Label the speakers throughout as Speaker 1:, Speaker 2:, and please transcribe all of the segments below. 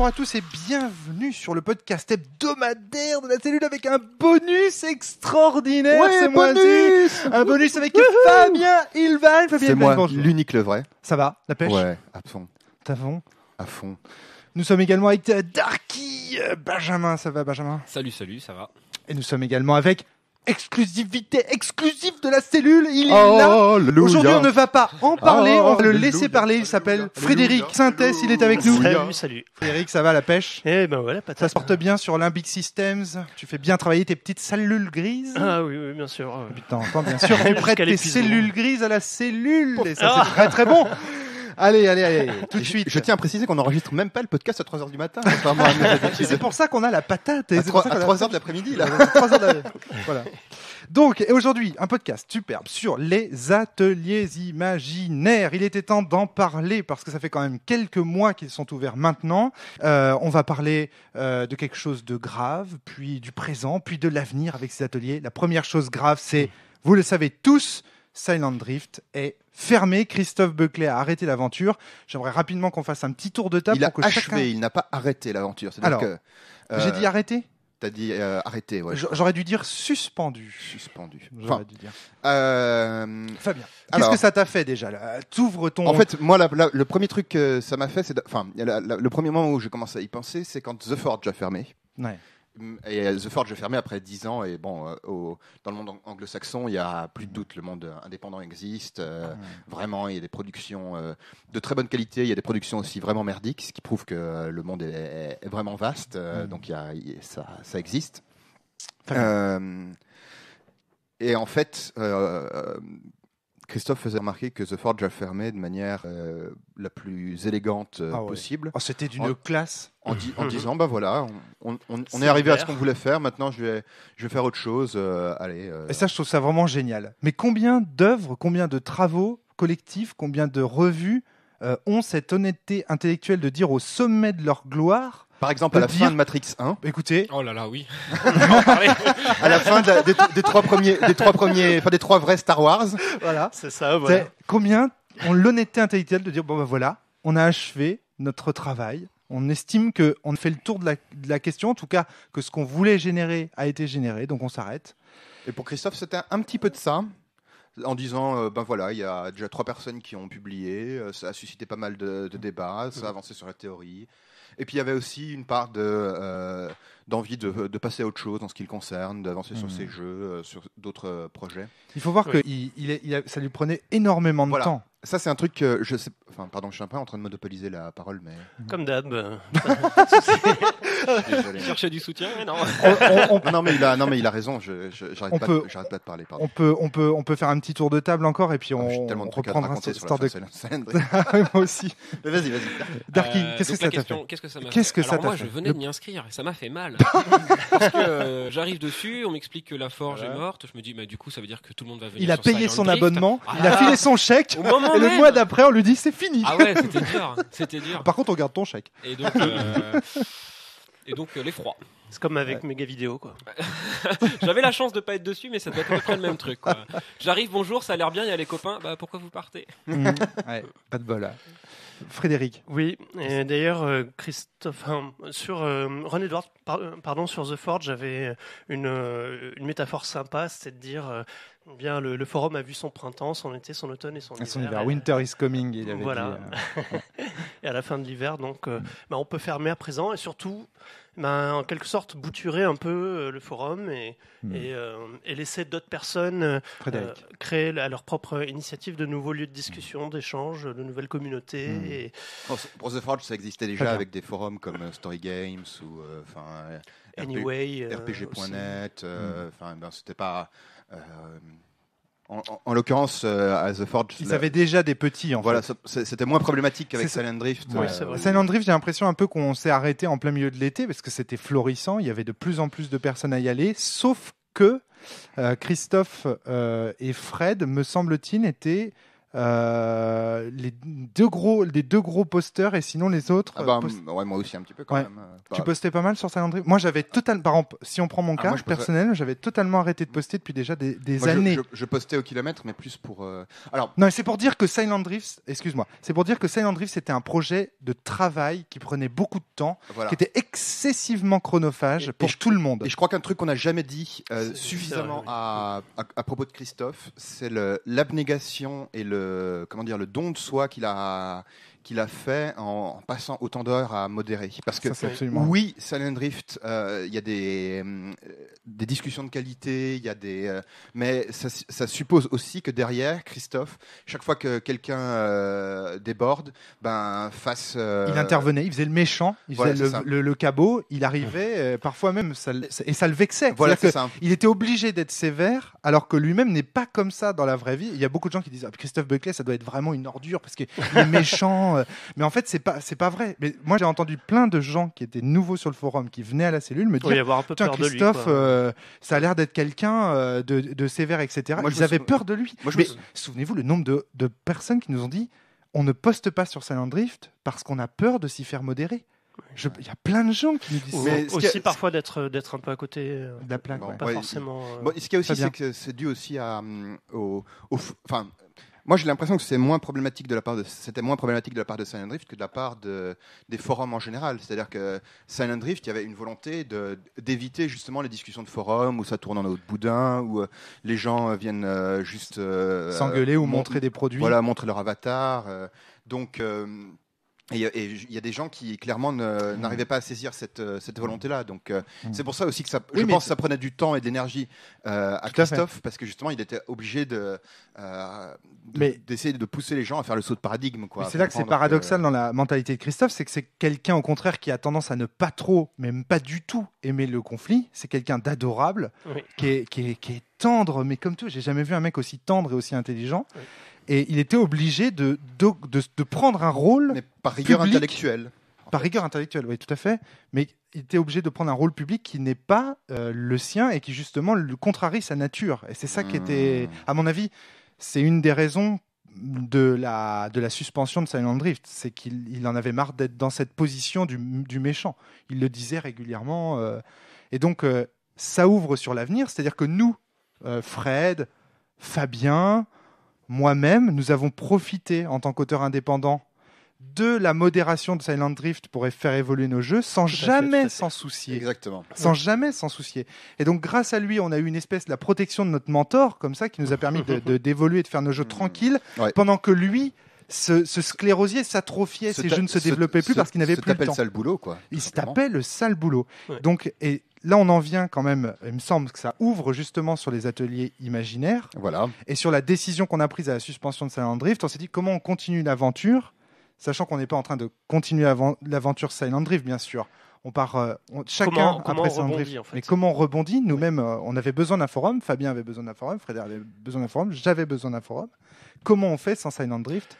Speaker 1: Bonjour à tous et bienvenue sur le podcast hebdomadaire de la cellule avec un bonus extraordinaire. Ouais, c'est moi Un bonus avec Fabien Ilval. Fabien C'est moi,
Speaker 2: l'unique le vrai. Ça va La pêche Ouais, à fond, T'avons? à fond.
Speaker 1: Nous sommes également avec euh, Darky euh, Benjamin. Ça va, Benjamin Salut, salut, ça va. Et nous sommes également avec exclusivité exclusive de la cellule. Il est là. Aujourd'hui, on ne va pas en parler. on va le laisser parler. Il s'appelle Frédéric Sintès. Il est avec nous. Salut, salut. Frédéric, ça va la pêche Eh ben voilà, Ça se porte bien sur Limbic Systems. Tu fais bien travailler tes petites cellules grises. Ah
Speaker 3: oui, oui bien sûr. Putain, bien sûr. Tu prêtes tes cellules
Speaker 2: grises à la cellule. ça, c'est ah. très très bon. Allez, allez, allez, tout de suite. Je, tiens à préciser qu'on n'enregistre même pas le podcast à 3h du matin. c'est pour ça qu'on a la patate. À 3, h de l'après-midi, là. voilà.
Speaker 1: Donc, aujourd'hui, un podcast superbe sur les ateliers imaginaires. Il était temps d'en parler parce que ça fait quand même quelques mois qu'ils sont ouverts maintenant. Euh, on va parler euh, de quelque chose de grave, puis du présent, puis de l'avenir avec ces ateliers. La première chose grave, c'est, mm. vous le savez tous, Silent Drift est fermé. Christophe Buckley a arrêté l'aventure. J'aimerais rapidement qu'on fasse
Speaker 2: un petit tour de table. Il a que achevé, il n'a pas arrêté l'aventure. Alors, euh, j'ai dit arrêter T'as dit euh, arrêté, ouais. J'aurais dû dire suspendu. Suspendu. J'aurais dû dire. Euh, Fabien, qu'est-ce que ça t'a fait déjà T'ouvres ton. En fait, moi, le premier truc que ça m'a fait, c'est. Enfin, le premier moment où j'ai commencé à y penser, c'est quand The Forge a fermé. Ouais et euh, The Forge est fermé après 10 ans. Et bon, euh, dans le monde anglo-saxon, il n'y a plus de doute. Le monde euh, indépendant existe. Ah, vraiment, il y a des productions de très bonne qualité. Il y a des productions aussi vraiment merdiques, ce qui prouve que le monde est, vraiment vaste. Mm. Donc, y a, ça, ça, existe. et en fait, Christophe faisait remarquer que The Forge a fermé de manière euh, la plus élégante euh, ah possible. Oh, c'était d'une classe. En, disant, bah voilà, on, est, arrivé à ce qu'on voulait faire, maintenant je vais, je vais faire autre chose. Euh, allez, Et ça,
Speaker 1: je trouve ça vraiment génial. Mais combien d'œuvres, combien de travaux collectifs, combien de revues ont cette honnêteté intellectuelle de dire au sommet de leur gloire par exemple, à la fin de Matrix 1. Écoutez. Oh là là, oui. à la fin des, trois premiers, des trois premiers, enfin des trois vrais Star Wars.
Speaker 3: Voilà. C'est ça. Voilà.
Speaker 1: Combien ont l'honnêteté intellectuelle de dire bon ben voilà, on a achevé notre travail. On estime que on fait le tour de la, question, en tout cas que ce qu'on voulait
Speaker 2: générer a été généré, donc on s'arrête. Et pour Christophe, c'était un petit peu de ça en disant ben voilà, il y a déjà trois personnes qui ont publié, euh, ça a suscité pas mal de, de débats, ça a avancé sur la théorie, et puis il y avait aussi une part euh, d'envie de, passer à autre chose en ce qui le concerne, d'avancer sur mmh. ses jeux, euh, sur d'autres euh, projets. Il faut voir que ça lui prenait énormément de temps. Ça, c'est un truc que je sais. Enfin, pardon, je suis un peu en train de monopoliser la
Speaker 3: parole, mais. Comme d'hab. Chercher du soutien, mais non. Non, mais il a, non, mais il a raison, j'arrête, pas de, pas, de parler. On,
Speaker 1: peut, on, peut, on peut faire un petit tour de table encore et puis ah, on, de reprendra ah, moi aussi. Mais vas-y, vas-y. Darky, euh, qu'est-ce, que ça t'a fait qu'est-ce que ça t'a fait Moi, je venais de m'y
Speaker 4: inscrire et ça m'a fait mal. Parce que euh, j'arrive dessus, on m'explique que la forge est morte. Je me dis, mais du coup, ça veut dire que tout le monde va venir. Il a payé son abonnement,
Speaker 1: il a ah. filé son chèque et le mois d'après, on lui dit c'est fini. Ah ouais, c'était dur. Hein.
Speaker 3: C'était dur. Par contre, on garde ton chèque. Et donc, euh, et donc euh, l'effroi. C'est comme avec méga
Speaker 4: vidéo quoi. J'avais la chance de pas être dessus, mais ça doit être le même truc. J'arrive, bonjour, ça a l'air bien, il y a les copains. Bah pourquoi vous partez mm. Ouais,
Speaker 3: pas de bol. Frédéric. Oui, d'ailleurs, euh, Christophe, hein, sur pardon, sur The Forge, j'avais une, une métaphore sympa, c'est de dire bien, le, forum a vu son printemps, son été, son automne et son, ah, hiver. Winter
Speaker 1: is coming, il avait voilà.
Speaker 3: dit. Euh. et à la fin de l'hiver, donc, euh, bah, on peut fermer à présent et surtout, bah, en quelque sorte, bouturer un peu euh, le forum et, hmm. et, laisser d'autres personnes créer à leur propre initiative de nouveaux lieux de discussion, hmm. d'échange, de nouvelles communautés. Hmm. Pour The
Speaker 2: Forge, ça existait déjà avec des forums comme Story Games ou enfin anyway, RPG.net. Enfin, ben, c'était pas euh, en, l'occurrence, euh, à The Forge. Ils avaient déjà des petits, en voilà, C'était moins problématique qu'avec Silent Drift. Euh, Silent
Speaker 1: Drift, j'ai l'impression un peu qu'on s'est arrêté en plein milieu de l'été parce que c'était florissant. Il y avait de plus en plus de personnes à y aller, sauf que Christophe et Fred, me semble-t-il, étaient euh, les deux gros, les deux gros posters et sinon les autres. Ah bah, moi aussi un petit peu quand même. Euh, tu bah, postais pas mal sur Silent Drift Moi j'avais totalement, par si on prend mon ah, cas personnel, j'avais totalement arrêté de poster depuis déjà des, années.
Speaker 2: Je, postais au kilomètre, mais plus
Speaker 1: pour. Euh, alors. Non, c'est pour dire que Silent Drift, excuse-moi, c'est pour dire que Silent Drift c'était un projet de travail qui prenait beaucoup de temps, qui était excessivement chronophage pour tout le monde. Et je
Speaker 2: crois qu'un truc qu'on n'a jamais dit suffisamment à, à, à propos de Christophe, c'est l'abnégation et le comment dire, le don de soi qu'il a, il a fait en, passant autant d'heures à modérer. Parce que oui, Silent Drift, euh, il y a des, euh, des discussions de qualité, il y a des, euh, mais ça, suppose aussi que derrière, Christophe, chaque fois que quelqu'un déborde, ben fasse. Il intervenait,
Speaker 1: il faisait le méchant, il faisait le, le, cabot, il
Speaker 2: arrivait, parfois même, ça,
Speaker 1: et ça le vexait. Voilà, que ça. Il était obligé d'être sévère, alors que lui-même n'est pas comme ça dans la vraie vie. Il y a beaucoup de gens qui disent ah, Christophe Buckley ça doit être vraiment une ordure parce qu'il est méchant. Euh, mais en fait, c'est pas, c'est pas vrai. Mais moi, j'ai entendu plein de gens qui étaient nouveaux sur le forum, qui venaient à la cellule, me dire, Christophe, euh, ça a l'air d'être quelqu'un euh, de, sévère, etc. Ils avaient peur de lui. mais souvenez-vous le nombre de, personnes qui nous ont dit, on ne poste pas sur Silent Drift parce qu'on a peur de s'y faire modérer. Il y a plein de gens qui nous disent ça. aussi parfois
Speaker 3: d'être d'être un peu à côté de
Speaker 1: la plaque, pas forcément. ce qui est aussi, c'est
Speaker 2: que c'est dû aussi à, au, enfin, moi, j'ai l'impression que c'est moins problématique de la part de, c'était moins problématique de la part de Silent Drift que de la part de, des forums en général. C'est-à-dire que Silent Drift, il y avait une volonté de, d'éviter justement les discussions de forums où ça tourne en de boudin, où euh, les gens euh, viennent euh, juste s'engueuler ou montrer des produits. Voilà, montrer leur avatar. donc et euh, il y a des gens qui clairement mmh. n'arrivaient pas à saisir cette, euh, mmh. volonté-là. Donc euh, mmh. c'est pour ça aussi que ça, je pense que ça prenait du temps et de l'énergie à Christophe parce que justement il était obligé de d'essayer de, pousser les gens à faire le saut de paradigme. C'est là que c'est paradoxal
Speaker 1: dans la mentalité de Christophe, c'est que c'est quelqu'un au contraire qui a tendance à ne pas trop, même pas du tout aimer le conflit. C'est quelqu'un d'adorable, qui, est, tendre, mais comme tout, j'ai jamais vu un mec aussi tendre et aussi intelligent et il était obligé de, de, de, prendre un rôle. Mais par rigueur intellectuelle. Par rigueur intellectuelle, oui, tout à fait. Mais il était obligé de prendre un rôle public qui n'est pas euh, le sien et qui justement le contrarie sa nature. Et c'est ça qui était, hmm. à mon avis, c'est une des raisons de la, de la suspension de Silent Drift. C'est qu'il en avait marre d'être dans cette position du, du, méchant. Il le disait régulièrement. Euh. et donc, euh, ça ouvre sur l'avenir. C'est-à-dire que nous, Fred, Fabien, moi-même, nous avons profité en tant qu'auteur indépendant de la modération de Silent Drift pour e-, faire évoluer nos jeux sans jamais s'en soucier.
Speaker 2: Exactement. Sans
Speaker 1: jamais s'en soucier. Et donc, grâce à lui, on a eu une espèce de la protection de notre mentor, comme ça, qui nous a permis d'évoluer de, et de faire nos jeux mmh. tranquilles, pendant que lui, ce, sclérosier s'atrophiait, ses jeux ne se développaient plus parce qu'il n'avait plus le temps. Il se ça le boulot, quoi. Il tapait le sale boulot. Donc, et Là, on en vient quand même, il me semble que ça ouvre justement sur les ateliers imaginaires. Voilà. Et sur la décision qu'on a prise à la suspension de Silent Drift, on s'est dit comment on continue l'aventure, sachant qu'on n'est pas en train de continuer l'aventure Silent Drift, bien sûr. On part euh, chacun après Silent Drift. Mais comment on rebondit Nous-mêmes, euh, on avait besoin d'un forum, Fabien avait besoin d'un forum, Frédéric avait besoin d'un forum, j'avais besoin d'un forum. Comment on fait sans Silent Drift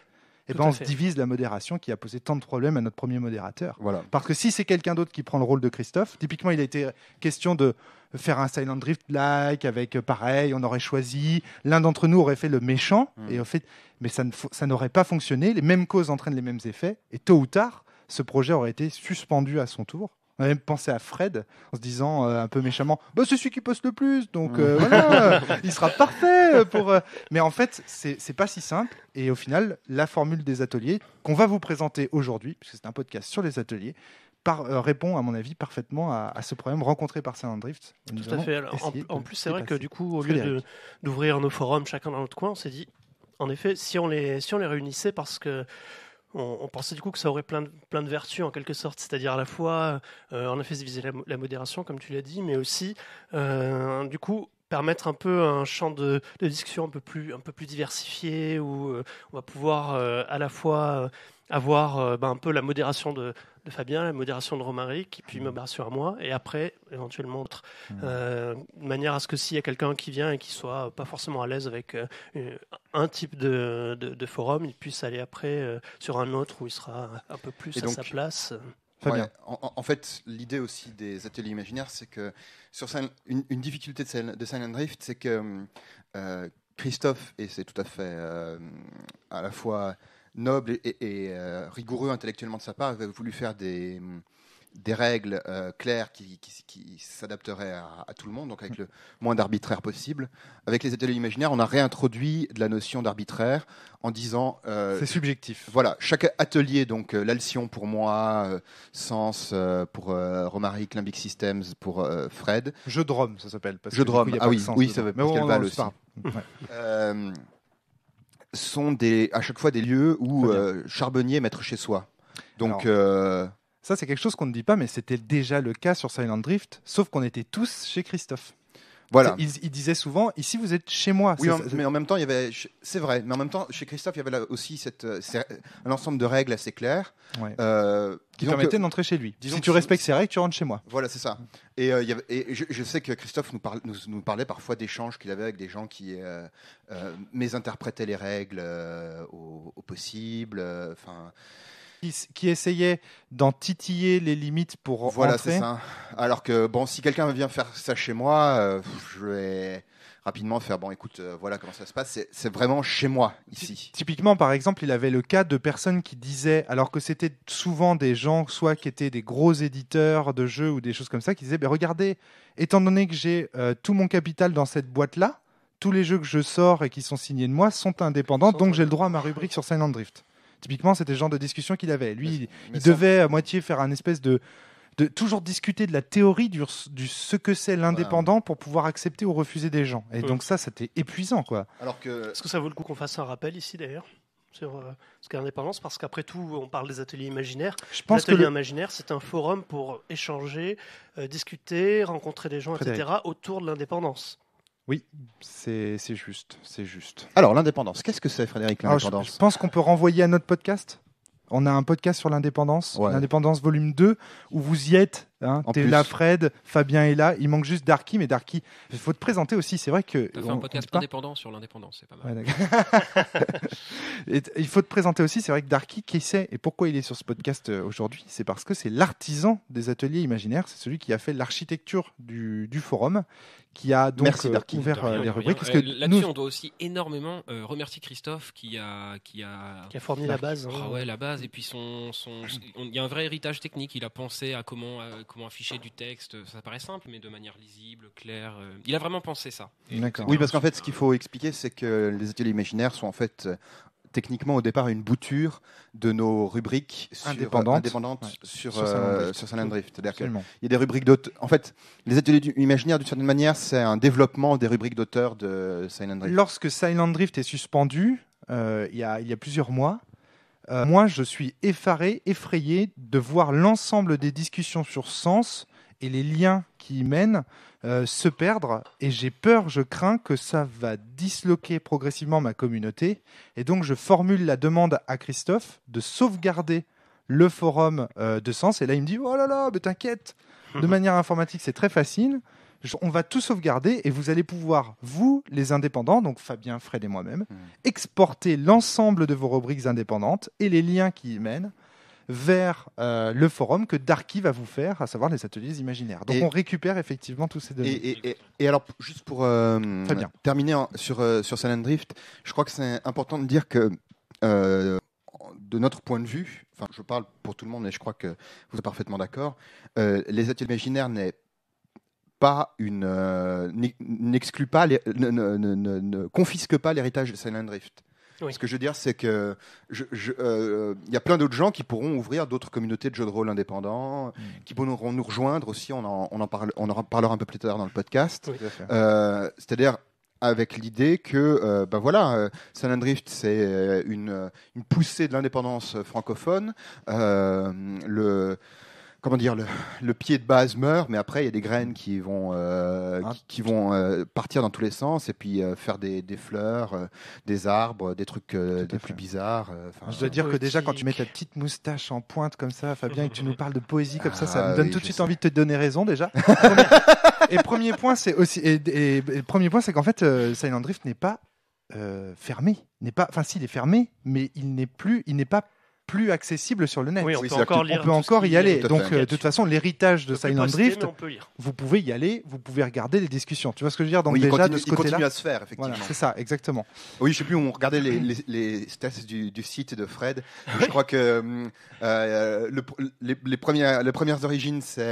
Speaker 1: et ben, on se divise la modération qui a posé tant de problèmes à notre premier modérateur. Voilà. Parce que si c'est quelqu'un d'autre qui prend le rôle de Christophe, typiquement il a été question de faire un silent drift like avec euh, pareil, on aurait choisi l'un d'entre nous aurait fait le méchant hmm. et en fait mais ça n'aurait pas fonctionné, les mêmes causes entraînent les mêmes effets et tôt ou tard ce projet aurait été suspendu à son tour on a même pensé à Fred en se disant euh, un peu méchamment bah, c'est celui qui poste le plus, donc euh, mm. voilà, euh, il sera parfait. pour. Mais en fait, c'est pas si simple. Et au final, la formule des ateliers qu'on va vous présenter aujourd'hui, puisque c'est un podcast sur les ateliers, par, répond, à mon avis, parfaitement à, ce problème rencontré par Silent Drift. Tout à fait. en, plus, c'est vrai que du coup, au lieu
Speaker 3: d'ouvrir nos forums chacun dans notre coin, on s'est dit, en effet, si on les, si on les réunissait, parce que on, pensait du coup que ça aurait plein de, plein de vertus en quelque sorte, c'est-à-dire à la fois, euh, en effet, viser la, modération, comme tu l'as dit, mais aussi, euh, du coup, permettre un peu un champ de, discussion un peu plus, un peu plus diversifié, où euh, on va pouvoir à la fois avoir ben, un peu la modération de, de Fabien, la modération de qui puis me mmh. modération à moi, et après, éventuellement, autre. Mmh. Euh, de manière à ce que s'il y a quelqu'un qui vient et qui soit pas forcément à l'aise avec euh, un type de, forum, il puisse aller après euh, sur un autre où il sera un peu plus à sa place.
Speaker 2: en, fait, l'idée aussi des ateliers imaginaires, c'est que sur une, une difficulté de, de Silent Drift, c'est que Christophe, et c'est tout à fait à la fois noble et, euh, rigoureux intellectuellement de sa part, avait voulu faire des, des règles euh, claires qui, s'adapteraient à, tout le monde, donc avec le moins d'arbitraire possible. Avec les ateliers imaginaires, on a réintroduit de la notion d'arbitraire en disant... Euh, c'est subjectif. Voilà, chaque atelier, donc euh, l'Alcyon pour moi, Sens pour Romaric, Limbic Systems pour Fred. Je
Speaker 1: de ça s'appelle. Jeu de ah oui, oui ça veut, qu'elle Val aussi
Speaker 2: sont des, à chaque fois des lieux où euh, charbonnier mettre chez soi. Donc. Euh, ça, c'est quelque chose qu'on ne dit pas, mais c'était déjà le cas sur Silent Drift, sauf qu'on était tous chez Christophe. Voilà.
Speaker 1: Il, disait souvent, ici vous êtes chez moi. Oui, mais en
Speaker 2: même temps, il y avait, c'est vrai, mais en même temps, chez Christophe, il y avait aussi cette, euh, un ensemble de règles assez claires. Euh, qui permettait d'entrer chez
Speaker 1: lui. Disons si tu respectes ces règles, tu rentres chez moi.
Speaker 2: Voilà, c'est ça. Et, euh, je, sais que Christophe nous, parlait parfois d'échanges qu'il avait avec des gens qui euh, mésinterprétaient les règles au, possible. Enfin qui, essayait
Speaker 1: d'en titiller les limites pour
Speaker 2: voilà, c'est ça. Alors que, bon, si quelqu'un vient faire ça chez moi, euh, je vais rapidement faire bon écoute euh, voilà comment ça se passe c'est vraiment chez moi
Speaker 1: ici typiquement par exemple il avait le cas de personnes qui disaient alors que c'était souvent des gens soit qui étaient des gros éditeurs de jeux ou des choses comme ça qui disaient ben regardez étant donné que j'ai euh, tout mon capital dans cette boîte là tous les jeux que je sors et qui sont signés de moi sont indépendants, donc j'ai le droit à ma rubrique sur Silent Drift. Typiquement, c'était le genre de discussion qu'il avait. Lui, il, devait à moitié faire un espèce de, toujours discuter de la théorie du, ce que c'est l'indépendant pour pouvoir accepter ou refuser des gens. Et donc ça, c'était épuisant, quoi.
Speaker 3: Alors que... Est-ce que ça vaut le coup qu'on fasse un rappel ici, d'ailleurs sur euh, ce qu'est l'indépendance, parce qu'après tout, on parle des ateliers imaginaires. Je pense L'atelier imaginaire, c'est un forum pour échanger, euh, discuter, rencontrer des gens, etc., autour de l'indépendance.
Speaker 2: Oui, c'est juste, c'est juste. Alors l'indépendance, qu'est-ce que c'est, Frédéric l'indépendance je,
Speaker 1: pense qu'on peut renvoyer à notre podcast. On a un podcast sur l'indépendance, l'indépendance volume 2, où vous y êtes Hein. t'es là, Fred, Fabien est là. Il manque juste Darky, mais Darky, il faut te présenter aussi. C'est vrai que. On fait un podcast
Speaker 4: indépendant sur l'indépendance, c'est pas mal.
Speaker 1: il faut te présenter aussi. C'est vrai que Darky, qui sait et pourquoi il est sur ce podcast euh, aujourd'hui C'est parce que c'est l'artisan des ateliers imaginaires. C'est celui qui a fait l'architecture du, forum, qui a donc euh, ouvert euh, les rubriques. Là-dessus,
Speaker 4: on doit aussi énormément remercier Christophe qui a, qui a, qui a fourni la, base. Hein. Ah ouais, la base. Et puis, son, son, il y a un vrai héritage technique. Il a pensé à comment comment afficher du texte. Euh, ça paraît simple, mais de manière lisible, claire. Euh, il a vraiment pensé ça. Oui,
Speaker 2: parce qu'en fait, ce qu'il faut expliquer, c'est que les ateliers imaginaires sont en fait euh, techniquement au départ une bouture de nos rubriques indépendantes, sur, Silent Drift. cest y a des rubriques d'auteurs. En fait, les ateliers imaginaires, d'une certaine manière, c'est un développement des rubriques d'auteurs de Silent Drift.
Speaker 1: Lorsque Silent Drift est suspendu, il y, a plusieurs mois, euh, moi, je suis effaré, effrayé de voir l'ensemble des discussions sur sens et les liens qui y mènent euh, se perdre. Et j'ai peur, je crains que ça va disloquer progressivement ma communauté. Et donc, je formule la demande à Christophe de sauvegarder le forum euh, de sens. Et là, il me dit Oh là là, mais t'inquiète, de manière informatique, c'est très facile on va tout sauvegarder et vous allez pouvoir, vous, les indépendants, donc Fabien, Fred et moi-même, hmm. exporter l'ensemble de vos rubriques indépendantes et les liens qui y mènent vers euh, le forum que Darky va vous faire, à savoir les ateliers imaginaires. Donc on récupère effectivement tous ces données.
Speaker 2: Et, alors, juste pour euh, terminer sur, euh, sur Silent Drift, je crois que c'est important de dire que de notre point de vue, je parle pour tout le monde, mais je crois que vous êtes parfaitement d'accord, les ateliers imaginaires n'est pas une euh, n'exclut pas ne, confisque pas l'héritage de Silent Drift. Ce que je veux dire, c'est que euh, il y a plein d'autres gens qui pourront ouvrir d'autres communautés de jeux de rôle indépendants, hmm. qui pourront nous rejoindre aussi. On en, parlera un peu plus tard dans le podcast. Euh, c'est-à-dire avec l'idée que, ben voilà, Silent Drift, c'est une, poussée de l'indépendance francophone. le comment dire, le, pied de base meurt, mais après, il y a des graines qui vont, euh, ah. qui, vont euh, partir dans tous les sens et puis euh, faire des, fleurs, des arbres, des trucs des plus bizarres. je dois dire que déjà,
Speaker 1: quand tu mets ta petite moustache en pointe comme ça, Fabien, et que tu nous parles de poésie comme ça, ça me ah donne tout de suite envie de te donner raison déjà. et premier point, c'est aussi, et, premier point, c'est qu'en fait, Silent Drift n'est pas fermé, n'est pas, enfin, s'il est fermé, mais il n'est plus, il n'est pas plus accessible sur le net. on, peut, encore y aller. Donc, euh, de toute façon, l'héritage de Silent Drift, vous pouvez y aller, vous pouvez regarder les discussions. Tu vois ce que je veux dire Donc, oui, déjà, de ce continue à se faire, effectivement. c'est ça, exactement.
Speaker 2: Oui, je sais plus, on regardait les, tests du, site de Fred. je crois que euh, euh, les, premières, origines, c'est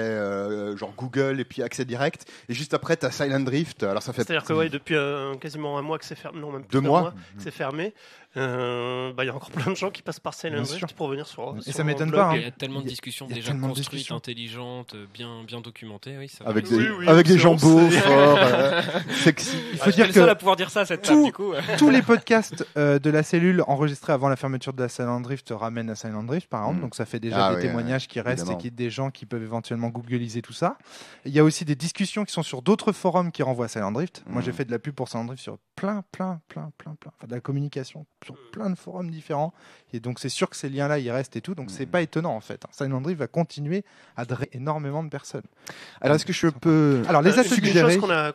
Speaker 2: genre Google et puis accès direct. Et juste après, tu as Silent Drift. Alors, ça fait. C'est-à-dire que, hmm.
Speaker 3: depuis quasiment un mois que c'est fermé. Non, même Deux mois. mois que hmm. c'est fermé euh, bah, y a encore plein de gens qui passent par Silent pour venir sur. Et ça m'étonne pas. Il y a hein. tellement de discussions déjà construites, intelligentes, bien, bien documentées. avec des, gens beaux,
Speaker 4: forts, euh, sexy. Ah, il faut dire que. seul à pouvoir dire ça cette du coup. tous les podcasts
Speaker 1: euh, de la cellule enregistrés avant la fermeture de la Silent Drift ramènent à Silent Drift, par exemple. Mm. Donc ça fait déjà ah des témoignages qui restent et qui des gens qui peuvent éventuellement googliser tout ça. Il y a aussi des discussions qui sont sur d'autres forums qui renvoient à Silent Drift. Moi, j'ai mm. fait de la pub pour Silent Drift sur plein, plein, plein, plein, plein. de la communication sur plein de forums différents. Et donc, c'est sûr que ces liens-là, ils restent et tout. Donc, c'est mm. pas étonnant, en fait. Hein. Silent Drift va continuer à drainer énormément de personnes. Alors, est-ce
Speaker 2: que je peux.
Speaker 1: Alors, les euh, suggérer...
Speaker 3: a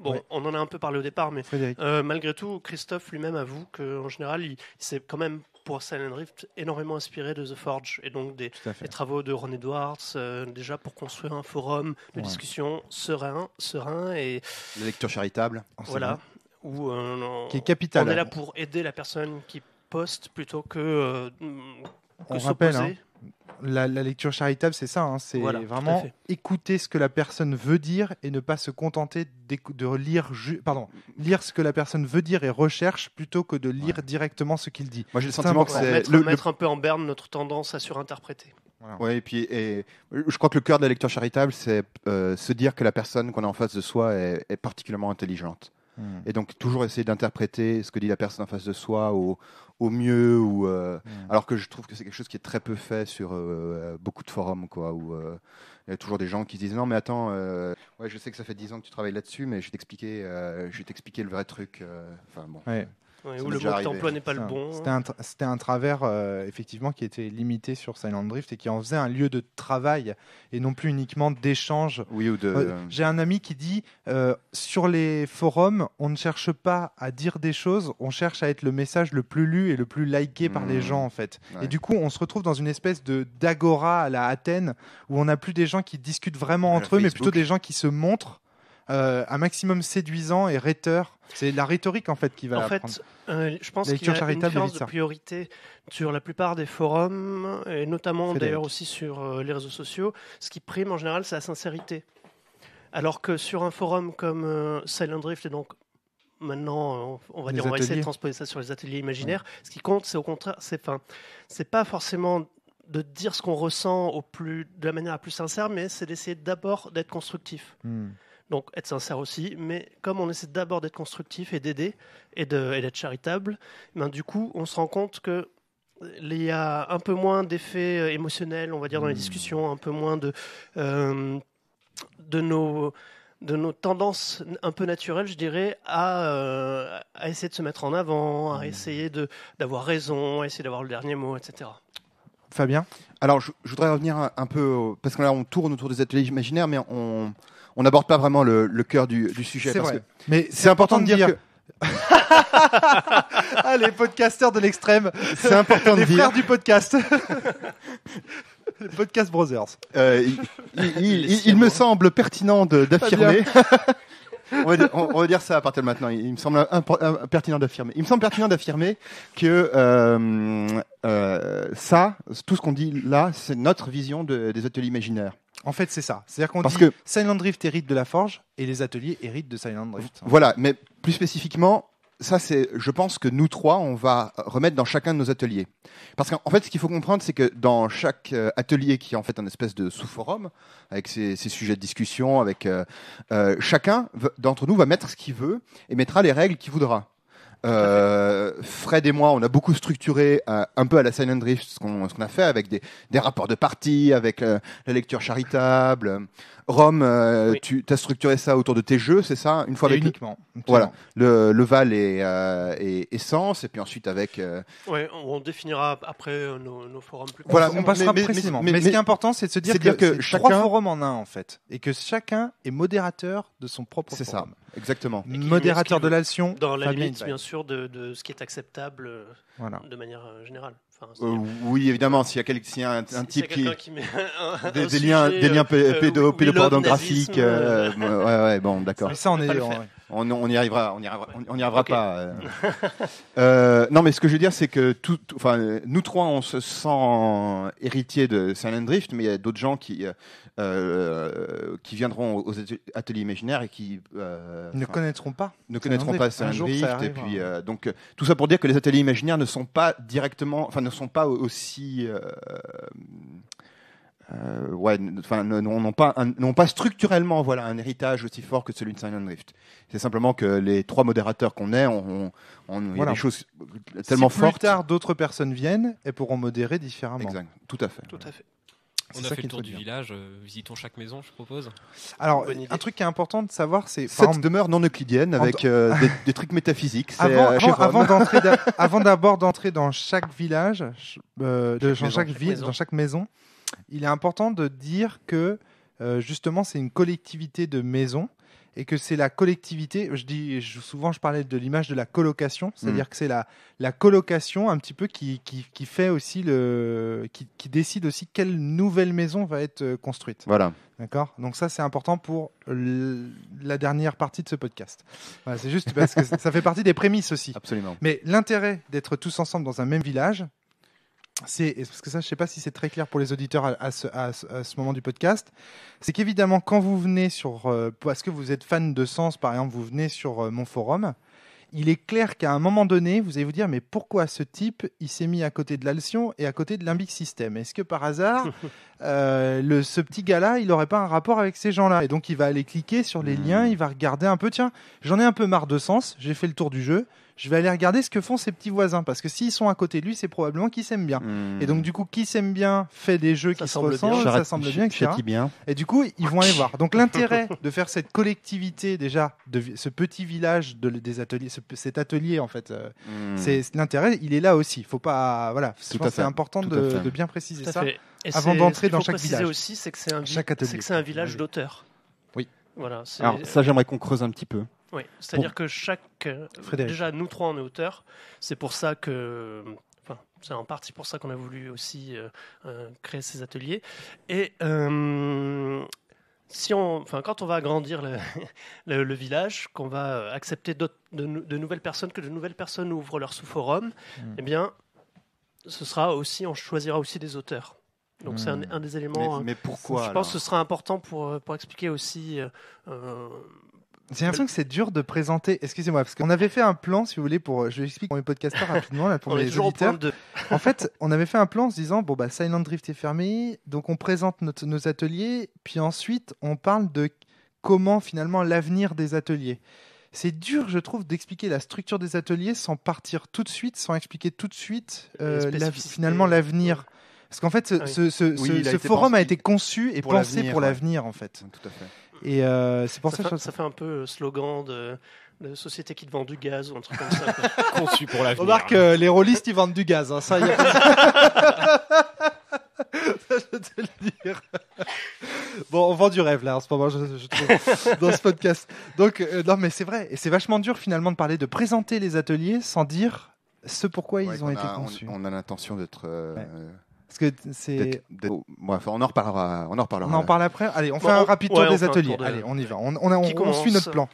Speaker 3: bon, on en a un peu parlé au départ, mais euh, malgré tout, Christophe lui-même avoue qu'en général, il, s'est quand même, pour Silent Rift, énormément inspiré de The Forge et donc des, travaux de Ron Edwards, euh, déjà pour construire un forum de discussion serein, serein et.
Speaker 2: Le lecture charitable. Voilà.
Speaker 3: Euh, on, qui est capital. On est là pour aider la personne qui poste plutôt que, euh, que on rappelle. Hein,
Speaker 2: la,
Speaker 1: lecture charitable, c'est ça, hein, c'est vraiment écouter ce que la personne veut dire et ne pas se contenter de lire, pardon, lire ce que la personne veut dire et recherche plutôt que de lire directement
Speaker 3: ce qu'il dit. Moi, j'ai le sentiment que c'est mettre, le, mettre un peu en berne notre tendance à surinterpréter.
Speaker 2: Ouais, et puis je crois que le cœur de la lecture charitable, c'est euh, se dire que la personne qu'on a en face de soi est particulièrement intelligente. Et donc, toujours essayer d'interpréter ce que dit la personne en face de soi au, mieux. Ou, euh, mm. Alors que je trouve que c'est quelque chose qui est très peu fait sur euh, euh, beaucoup de forums, quoi, où il y a toujours des gens qui se disent Non, mais attends, ouais, je sais que ça fait dix ans que tu travailles là-dessus, mais je vais t'expliquer le vrai truc. Enfin, où le
Speaker 1: mode d'emploi n'est pas le bon. C'était un, travers, euh, effectivement, qui était limité sur Silent Drift et qui en faisait un lieu de travail et non plus uniquement d'échange. Oui, ou de... Euh, j'ai un ami qui dit euh, sur les forums, on ne cherche pas à dire des choses, on cherche à être le message le plus lu et le plus liké par les hmm. gens, en fait. Et du coup, on se retrouve dans une espèce de d'agora à la Athènes où on n'a plus des gens qui discutent vraiment entre eux, mais plutôt des gens qui se montrent euh, un maximum séduisant et rhéteur. C'est la rhétorique en fait qui va. En fait,
Speaker 3: euh, je pense qu'il y a une différence de priorité sur la plupart des forums et notamment d'ailleurs aussi sur euh, les réseaux sociaux. Ce qui prime en général, c'est la sincérité. Alors que sur un forum comme Silent Drift et donc maintenant, on va dire, on va essayer de transposer ça sur les ateliers imaginaires. Ce qui compte, c'est au contraire, c'est c'est pas forcément de dire ce qu'on ressent au plus, de la manière la plus sincère, mais c'est d'essayer d'abord d'être constructif. Hmm. Donc être sincère aussi, mais comme on essaie d'abord d'être constructif et d'aider et d'être charitable, ben, du coup on se rend compte que euh, y a un peu moins d'effets euh, émotionnels, on va dire, dans les hmm. discussions, un peu moins de, euh, de nos de nos tendances un peu naturelles, je dirais, à, essayer de se mettre en avant, à hmm. essayer d'avoir raison, à essayer d'avoir le dernier mot, etc.
Speaker 2: Fabien Alors, je, voudrais revenir un, un peu, parce que là, on tourne autour des ateliers imaginaires, mais on, on n'aborde pas vraiment le, cœur du, sujet. Mais c'est important, de dire que... Ah,
Speaker 1: les podcasteurs de l'extrême. C'est important de dire. frères du podcast.
Speaker 2: podcast Brothers. Euh, il, me semble pertinent d'affirmer. on, va dire, ça à partir de maintenant. Il, me semble euh, pertinent d'affirmer. Il me semble pertinent d'affirmer que euh, ça, tout ce qu'on dit là, c'est notre vision des ateliers imaginaires. En fait, c'est ça.
Speaker 1: C'est-à-dire qu'on dit que
Speaker 2: Silent Drift hérite de la forge et les
Speaker 1: ateliers héritent de Silent
Speaker 2: Drift. Voilà, mais plus spécifiquement, ça c'est, je pense que nous trois, on va remettre dans chacun de nos ateliers. Parce qu'en fait, ce qu'il faut comprendre, c'est que dans chaque euh, atelier, qui est en fait un espèce de sous-forum, avec ses, sujets de discussion, avec euh, euh, chacun d'entre nous va mettre ce qu'il veut et mettra les règles qu'il voudra. Euh, Fred et moi, on a beaucoup structuré euh, un peu à la Silent Drift ce qu'on a fait avec des, rapports de partie, avec euh, la lecture charitable. Rome, tu as structuré ça autour de tes jeux, c'est ça Une fois avec uniquement. Voilà, le, le Val est euh, Essence, et, puis ensuite avec. Euh,
Speaker 3: oui, on, définira après euh, nos, forums plus Voilà, on, passera mais, précisément. Mais, ce qui est important, c'est de se dire que, chacun... trois forums
Speaker 1: en un, en fait, et que chacun est modérateur de son
Speaker 2: propre forum. C'est ça, exactement.
Speaker 1: Modérateur de l'action. Dans la limite, bien
Speaker 3: sûr, de, de, ce qui est acceptable de manière générale.
Speaker 2: Euh, oui, évidemment, s'il y a, un, type qui,
Speaker 3: des, liens, des euh, pédopornographiques, euh,
Speaker 2: ouais, ouais, bon, d'accord. ça, on, est, on, y arrivera, on y arrivera, on, pas. non, mais ce que je veux dire, c'est que tout, enfin, nous trois, on se sent héritiers de Silent Drift, mais il y a d'autres gens qui euh, qui viendront aux ateliers imaginaires et qui euh, ne connaîtront
Speaker 1: pas, ne connaîtront pas drift, et puis
Speaker 2: hein. euh, donc tout ça pour dire que les ateliers imaginaires ne sont pas directement, enfin ne sont pas aussi ouais, enfin, n'ont pas, n'ont pas structurellement, voilà, un héritage aussi fort que celui de Silent Rift. C'est simplement que les trois modérateurs qu'on est, on, on, y des choses tellement fortes.
Speaker 1: Plus tard, d'autres personnes viennent et pourront modérer différemment. Exact. Tout à fait.
Speaker 4: Tout à fait. On a fait le tour du village, euh, visitons chaque maison, je propose.
Speaker 1: Alors, un truc qui est important de savoir, c'est. Cette demeure
Speaker 2: non euclidienne avec euh, des, trucs métaphysiques. Euh,
Speaker 1: avant, d'abord d'entrer dans chaque village, de, dans chaque maison, il est important de dire que justement, c'est une collectivité de maisons et que c'est la collectivité. Je dis souvent, je parlais de l'image de la colocation, c'est-à-dire mm. que c'est la, la colocation un petit peu qui, fait aussi le, qui, décide aussi quelle nouvelle maison va être euh, construite. Voilà. D'accord. Donc ça, c'est important pour la dernière partie de ce podcast. c'est juste parce que ça fait partie des prémices aussi. Absolument. Mais l'intérêt d'être tous ensemble dans un même village, c'est parce que ça, je sais pas si c'est très clair pour les auditeurs à, ce, moment du podcast, c'est qu'évidemment quand vous venez sur, euh, parce que vous êtes fan de sens, par exemple, vous venez sur euh, mon forum, il est clair qu'à un moment donné, vous allez vous dire, mais pourquoi ce type, il s'est mis à côté de l'alcyon et à côté de limbic System Est-ce que par hasard, euh, ce petit gars-là, il n'aurait pas un rapport avec ces gens-là Et donc, il va aller cliquer sur les hmm. liens, il va regarder un peu, tiens, j'en ai un peu marre de sens, j'ai fait le tour du jeu, je vais aller regarder ce que font ses petits voisins parce que s'ils sont à côté de lui, c'est probablement qu'ils s'aiment bien. Hmm. Et donc du coup, qui s'aime bien fait des jeux qui se ressemblent, bien. ça semble bien, etc. bien, Et du coup, ils vont aller voir. Donc l'intérêt de faire cette collectivité déjà, de ce petit village des ateliers, cet atelier en fait, euh, hmm. c'est l'intérêt. Il est là aussi. Faut pas, voilà, c'est important de, bien préciser ça avant d'entrer dans chaque village. aussi, c'est que c'est
Speaker 3: un, village d'auteurs. Oui. Voilà, Alors ça, j'aimerais qu'on creuse un petit peu c'est-à-dire que chaque. Euh, déjà, nous trois, on est auteurs. C'est pour ça que. c'est en partie pour ça qu'on a voulu aussi euh, euh, créer ces ateliers. Et. si on, enfin, quand on va agrandir le, village, qu'on va accepter de, de, nouvelles personnes, que de nouvelles personnes ouvrent leur sous-forum, hmm. eh bien, ce sera aussi, on choisira aussi des auteurs. Donc c'est un, hmm. des éléments. Mais, pourquoi Je pense que ce sera important pour, expliquer aussi
Speaker 1: j'ai l'impression que c'est dur de présenter. Excusez-moi, parce qu'on avait fait un plan, si vous voulez, pour. Je expliquer pour mes podcasteurs rapidement, là, pour les auditeurs. De... en fait, on avait fait un plan en se disant bon, bah, Silent Drift est fermé, donc on présente notre, nos ateliers, puis ensuite, on parle de comment finalement l'avenir des ateliers. C'est dur, je trouve, d'expliquer la structure des ateliers sans partir tout de suite, sans expliquer tout de suite euh, finalement l'avenir. Parce qu'en fait, ce, ah forum a été conçu et pensé pour l'avenir, en fait. Tout à fait. Et euh,
Speaker 3: c'est pour ça, ça, fait, ça fait un peu euh, slogan de société qui te vend du gaz ou un truc comme ça. Conçu pour la Remarque,
Speaker 1: euh, les rôlistes, ils vendent du gaz. Hein, ça, y a... je te le dire. Bon, on vend du rêve là en ce moment, dans ce podcast. Donc, non, mais c'est vrai. Et c'est vachement dur finalement de parler, de présenter les ateliers sans dire ce pourquoi ils ont été conçus.
Speaker 2: On, a l'intention d'être que c'est. Oh. on en reparlera. On en reparlera. On en parle après. Allez, on fait bah, un rapide tour des ateliers. Allez, on y va. On, on, on, on suit notre
Speaker 1: plan.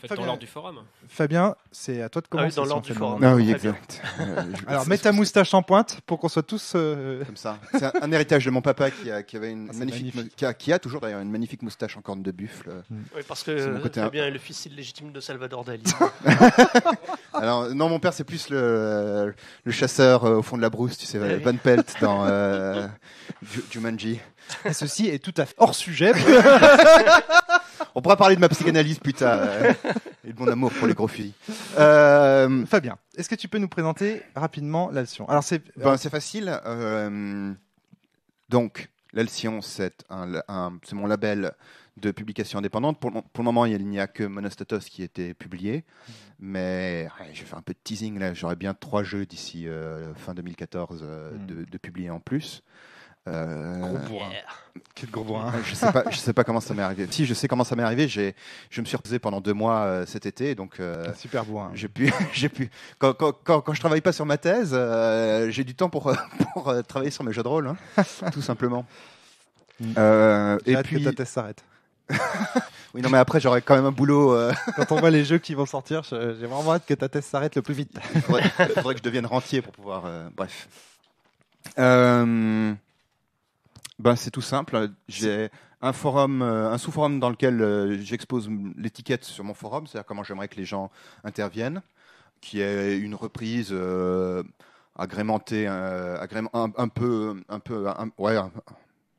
Speaker 4: Faites dans l'ordre du forum.
Speaker 1: Fabien, c'est à toi de ah commencer. dans l'ordre du forum. Ah oui, exact. Euh, Alors, mets
Speaker 2: ta moustache en pointe pour qu'on soit tous. Euh, Comme ça. C'est un, héritage de mon papa qui, a, qui avait une ah, magnifique. Qui, a, toujours d'ailleurs une magnifique moustache en corne de buffle. Mm. Oui, parce que Fabien
Speaker 3: est, est le fils illégitime de Salvador Dali.
Speaker 2: non, mon père, c'est plus le, euh, chasseur euh, au fond de la brousse, tu sais, ah euh, Van Pelt dans du Jumanji.
Speaker 1: Ceci est tout à fait hors sujet.
Speaker 2: On pourra parler de ma psychanalyse plus tard et de mon amour pour les gros filles. Fabien, est-ce que tu peux nous
Speaker 1: présenter rapidement l'Alcyon ben, Alors, c'est
Speaker 2: facile. donc, l'Alcyon, c'est mon label de publications indépendantes. Pour, pour le moment, il n'y a que Monostatos qui était publié. Mm-hmm. Mais j'ai je faire un peu de teasing là. J'aurai bien trois jeux d'ici euh, fin 2014 euh, mm. de, publier en plus. Euh, gros bourrin. Quel gros bourrin. je sais pas, je sais pas comment ça m'est arrivé. Si je sais comment ça m'est arrivé, j'ai, je me suis reposé pendant deux mois cet été, donc. super bourrin. J'ai pu, j'ai pu. Quand, quand, quand, je travaille pas sur ma thèse, j'ai du temps pour pour travailler sur mes jeux de rôle, hein, tout simplement. Mm. et puis ta thèse s'arrête. oui, non, mais après, j'aurais quand même un boulot. Euh. Quand on voit les jeux qui vont sortir, j'ai vraiment hâte que ta thèse s'arrête le plus vite. il, faudrait, que je devienne rentier pour pouvoir. Euh, bref. Euh, ben, c'est tout simple. J'ai un forum, un sous-forum dans lequel j'expose l'étiquette sur mon forum, c'est-à-dire comment j'aimerais que les gens interviennent, qui est une reprise agrémentée, un, peu, un peu, ouais,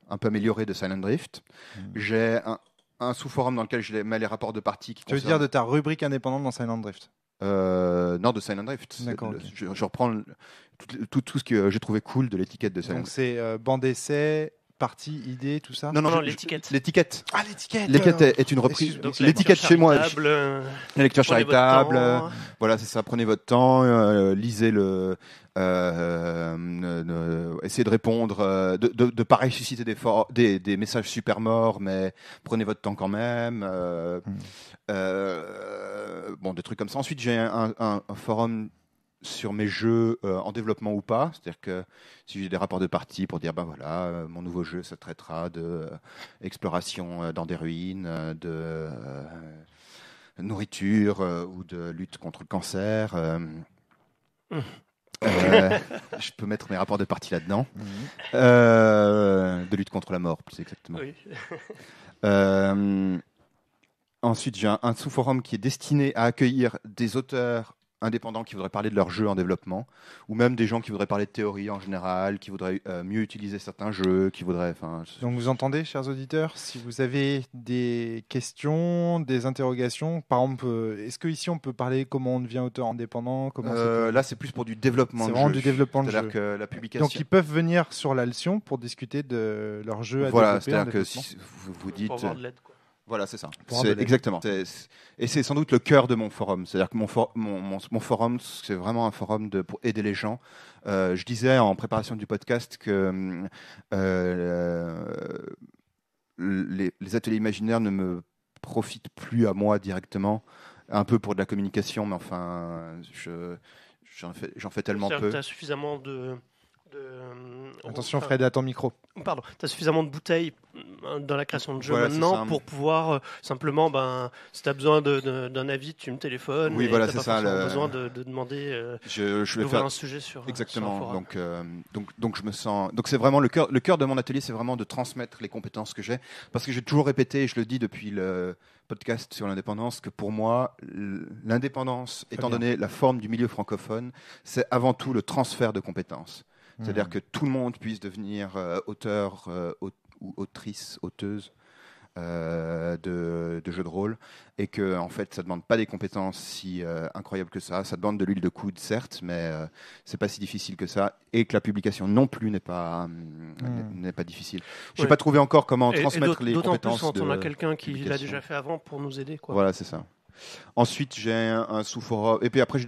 Speaker 2: un, peu améliorée de Silent Drift. Mmh. J'ai un, un sous-forum dans lequel je mets les rapports de parties. Qui tu veux dire de
Speaker 1: ta rubrique indépendante dans Silent Drift
Speaker 2: euh, non, de Silent Drift. D'accord. Je, reprends tout, tout, ce que j'ai trouvé cool de l'étiquette de Silent Drift. Donc
Speaker 1: c'est euh, bande partie, idée, tout ça Non, non, non, l'étiquette.
Speaker 2: L'étiquette. Ah,
Speaker 4: l'étiquette. L'étiquette
Speaker 2: est, une reprise. L'étiquette chez moi.
Speaker 3: L'électeur charitable. Euh, euh,
Speaker 2: voilà, c'est ça. Prenez votre temps, euh, lisez le. essayez de répondre, de, de, pas ressusciter des, des, messages super morts, mais prenez votre temps quand même. Hmm. bon, des trucs comme ça. Ensuite, j'ai un, un forum sur mes jeux euh, en développement ou pas. C'est-à-dire que si j'ai des rapports de partie pour dire, ben voilà, euh, mon nouveau jeu, ça traitera de euh, exploration dans des ruines, de nourriture ou de lutte contre le cancer. Mm. je peux mettre mes rapports de partie là-dedans. Mm. de lutte contre la mort, plus exactement. ensuite, j'ai un sous-forum qui est destiné à accueillir des auteurs indépendants qui voudraient parler de leurs jeux en développement, ou même des gens qui voudraient parler de théorie en général, qui voudraient euh, mieux utiliser certains jeux, qui voudraient.
Speaker 1: Donc vous entendez, chers auditeurs, si vous avez des questions, des interrogations, par exemple, euh, est-ce que ici on peut parler comment on devient auteur indépendant comment euh, Là, c'est
Speaker 2: plus pour du développement. C'est vraiment du développement de jeu. Que la publication. Donc ils
Speaker 1: peuvent venir sur la leçon pour discuter de leur jeu à développer. Voilà, c'est-à-dire que si vous, dites.
Speaker 2: Voilà, c'est ça. exactement. et c'est sans doute le cœur de mon forum. C'est-à-dire que mon, mon, forum, c'est vraiment un forum pour aider les gens. Euh, je disais en préparation du podcast que euh, les, ateliers imaginaires ne me profitent plus à moi directement, un peu pour de la communication, mais enfin, j'en fais,
Speaker 3: fais, tellement peu. Tu as suffisamment de de... Euh, Attention Fred, à ton micro. Pardon, tu as suffisamment de bouteilles euh, dans la création de jeux maintenant pour pouvoir euh, simplement, ben, si tu as besoin d'un avis, tu me téléphones. Oui, voilà, c'est ça. besoin de, demander je, vais faire... un sujet sur. Exactement. donc,
Speaker 2: donc, donc, je me sens. Donc, c'est vraiment le cœur, le cœur de mon atelier, c'est vraiment de transmettre les compétences que j'ai. Parce que j'ai toujours répété, et je le dis depuis le podcast sur l'indépendance, que pour moi, l'indépendance, étant donné la forme du milieu francophone, c'est avant tout le transfert de compétences. C'est-à-dire mhm. que tout le monde puisse devenir euh, auteur euh, ou autrice, auteuse. Euh, de, jeux de rôle et que en fait ça demande pas des compétences si incroyables que ça ça demande de l'huile de coude certes mais ce c'est pas si difficile que ça et que la publication non plus n'est pas hmm. n'est pas difficile Je n'ai pas trouvé encore comment transmettre les compétences plus quand on a
Speaker 3: quelqu'un qui l'a déjà fait avant pour nous aider voilà
Speaker 2: c'est ça Ensuite, j'ai un, sous-forum, et puis après, j'ai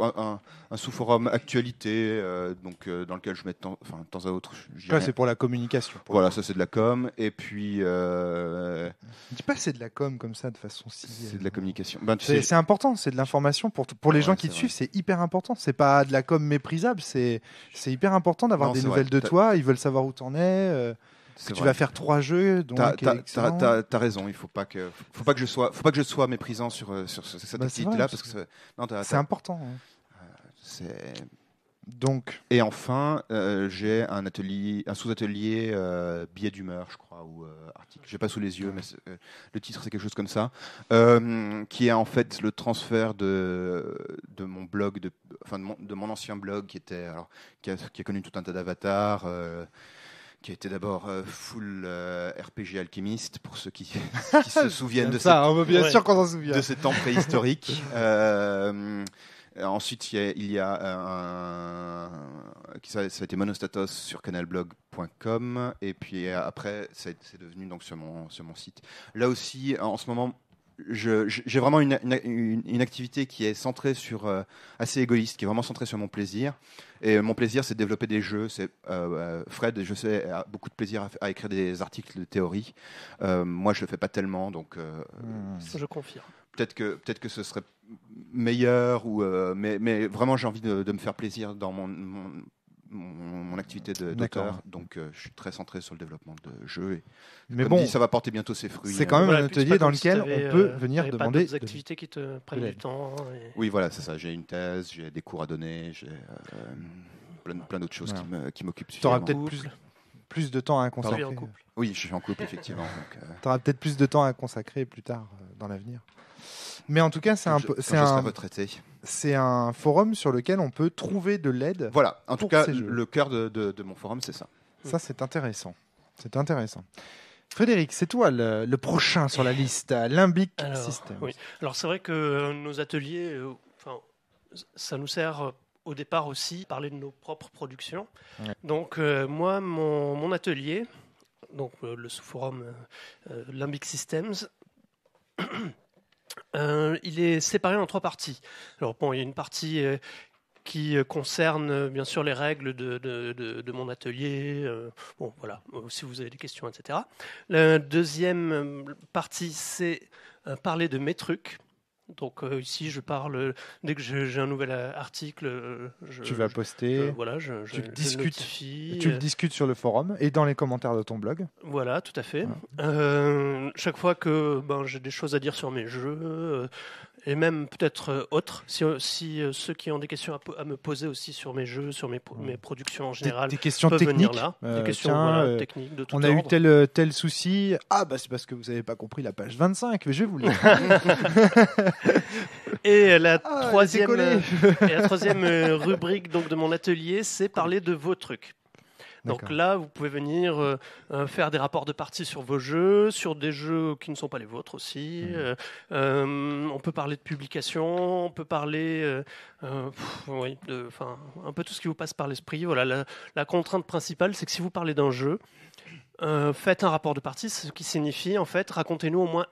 Speaker 2: un, un sous-forum actualité, euh, donc, euh, dans lequel je mets de temps, enfin, temps à autre. Ça, c'est pour la communication. voilà, ça, c'est de la com. Et puis. Euh... Dis pas c'est de la com comme ça, de façon si. C'est euh, de la communication. Ben, c'est
Speaker 1: important, c'est de l'information. Pour, pour les gens qui te suivent, c'est hyper important. C'est pas de la com méprisable, c'est hyper important d'avoir des nouvelles de toi. Ils veulent savoir où t'en es
Speaker 2: tu vas faire trois jeux. T'as as, raison. Il faut pas que, faut pas que je sois, faut pas que je sois méprisant sur euh, sur, cette bah, là parce que c'est important. Hein. Euh, c'est donc. Et enfin, euh, j'ai un atelier, un sous-atelier euh, billet d'humeur, je crois, ou article. Je J'ai pas sous les yeux, mais le titre c'est quelque chose comme ça, qui est en fait le transfert de de mon blog, de, enfin de mon, ancien blog qui était, alors, qui a connu tout un tas d'avatars qui a été d'abord euh, full euh, RPG alchimiste, pour ceux qui, se souviennent de ça. bien s'en souvient. De ces temps préhistoriques. Euh, ensuite, il y a, Ça, a été Monostatos sur canalblog.com. Et puis après, c'est devenu donc mon, sur mon site. Là aussi, en ce moment, j'ai vraiment une, une, activité qui est centrée sur euh, assez égoïste, qui est vraiment centrée sur mon plaisir. Et mon plaisir, c'est de développer des jeux. C'est euh, euh, Fred, je sais, a beaucoup de plaisir à, écrire des articles de théorie. moi, je le fais pas tellement, donc. Hmm. je confirme. Peut-être que peut-être que ce serait meilleur ou mais, mais vraiment j'ai envie de, de, me faire plaisir dans mon, mon mon, activité d'auteur, donc euh, je suis très centré sur le développement de jeux. Mais bon, ça va porter bientôt ses fruits. C'est quand même un atelier dans lequel on peut euh, venir demander. Des activités qui te prennent du temps. Oui, voilà, c'est ça. J'ai une thèse, j'ai des cours à donner, j'ai euh, plein, plein d'autres choses qui m'occupent. Tu auras peut-être plus,
Speaker 1: plus de temps à consacrer. couple.
Speaker 2: Oui, je suis en couple, effectivement. tu
Speaker 1: auras peut-être plus de temps à consacrer plus tard dans l'avenir. Mais en tout cas, c'est un peu. C'est un retraité c'est un forum sur lequel on peut
Speaker 2: trouver de l'aide. Voilà, en tout cas, le cœur de, mon forum, c'est ça. Ça,
Speaker 1: c'est intéressant. C'est intéressant. Frédéric, c'est toi le, prochain sur la liste, Limbic Systems.
Speaker 3: Oui. Alors c'est vrai que nos ateliers, euh, enfin, ça nous sert euh, au départ aussi parler de nos propres productions. Donc euh, moi, mon, atelier, donc le sous-forum Limbic Systems, euh, il est séparé en trois parties. Alors il y a une partie euh, qui euh, concerne bien sûr les règles de, mon atelier. bon, voilà, si vous avez des questions, etc. La deuxième partie, c'est parler de mes trucs. Donc euh, ici, je parle dès que j'ai un nouvel euh, article. Euh, tu vas poster. voilà, tu le discutes. tu le
Speaker 1: discutes sur le forum et dans les commentaires de ton blog.
Speaker 3: Voilà, tout à fait. chaque fois que ben, j'ai des choses à dire sur mes jeux, et même peut-être euh, autres, si, euh, euh, ceux qui ont des questions à, me poser aussi sur mes jeux, sur mes, productions en général, des, questions peuvent techniques, venir là. des questions techniques de tout On a eu tel,
Speaker 1: tel souci. Ah, bah c'est parce que vous n'avez pas compris la page 25, mais je vais vous le
Speaker 3: ah, et, la troisième, et la troisième rubrique donc, de mon atelier, c'est parler de vos trucs. Donc là, vous pouvez venir euh, euh, faire des rapports de partie sur vos jeux, sur des jeux qui ne sont pas les vôtres aussi. Mmh. Euh, on peut parler de publication, on peut parler oui, de, un peu tout ce qui vous passe par l'esprit. Voilà, la, contrainte principale, c'est que si vous parlez d'un jeu, faites un rapport de partie, ce qui signifie en fait racontez-nous au moins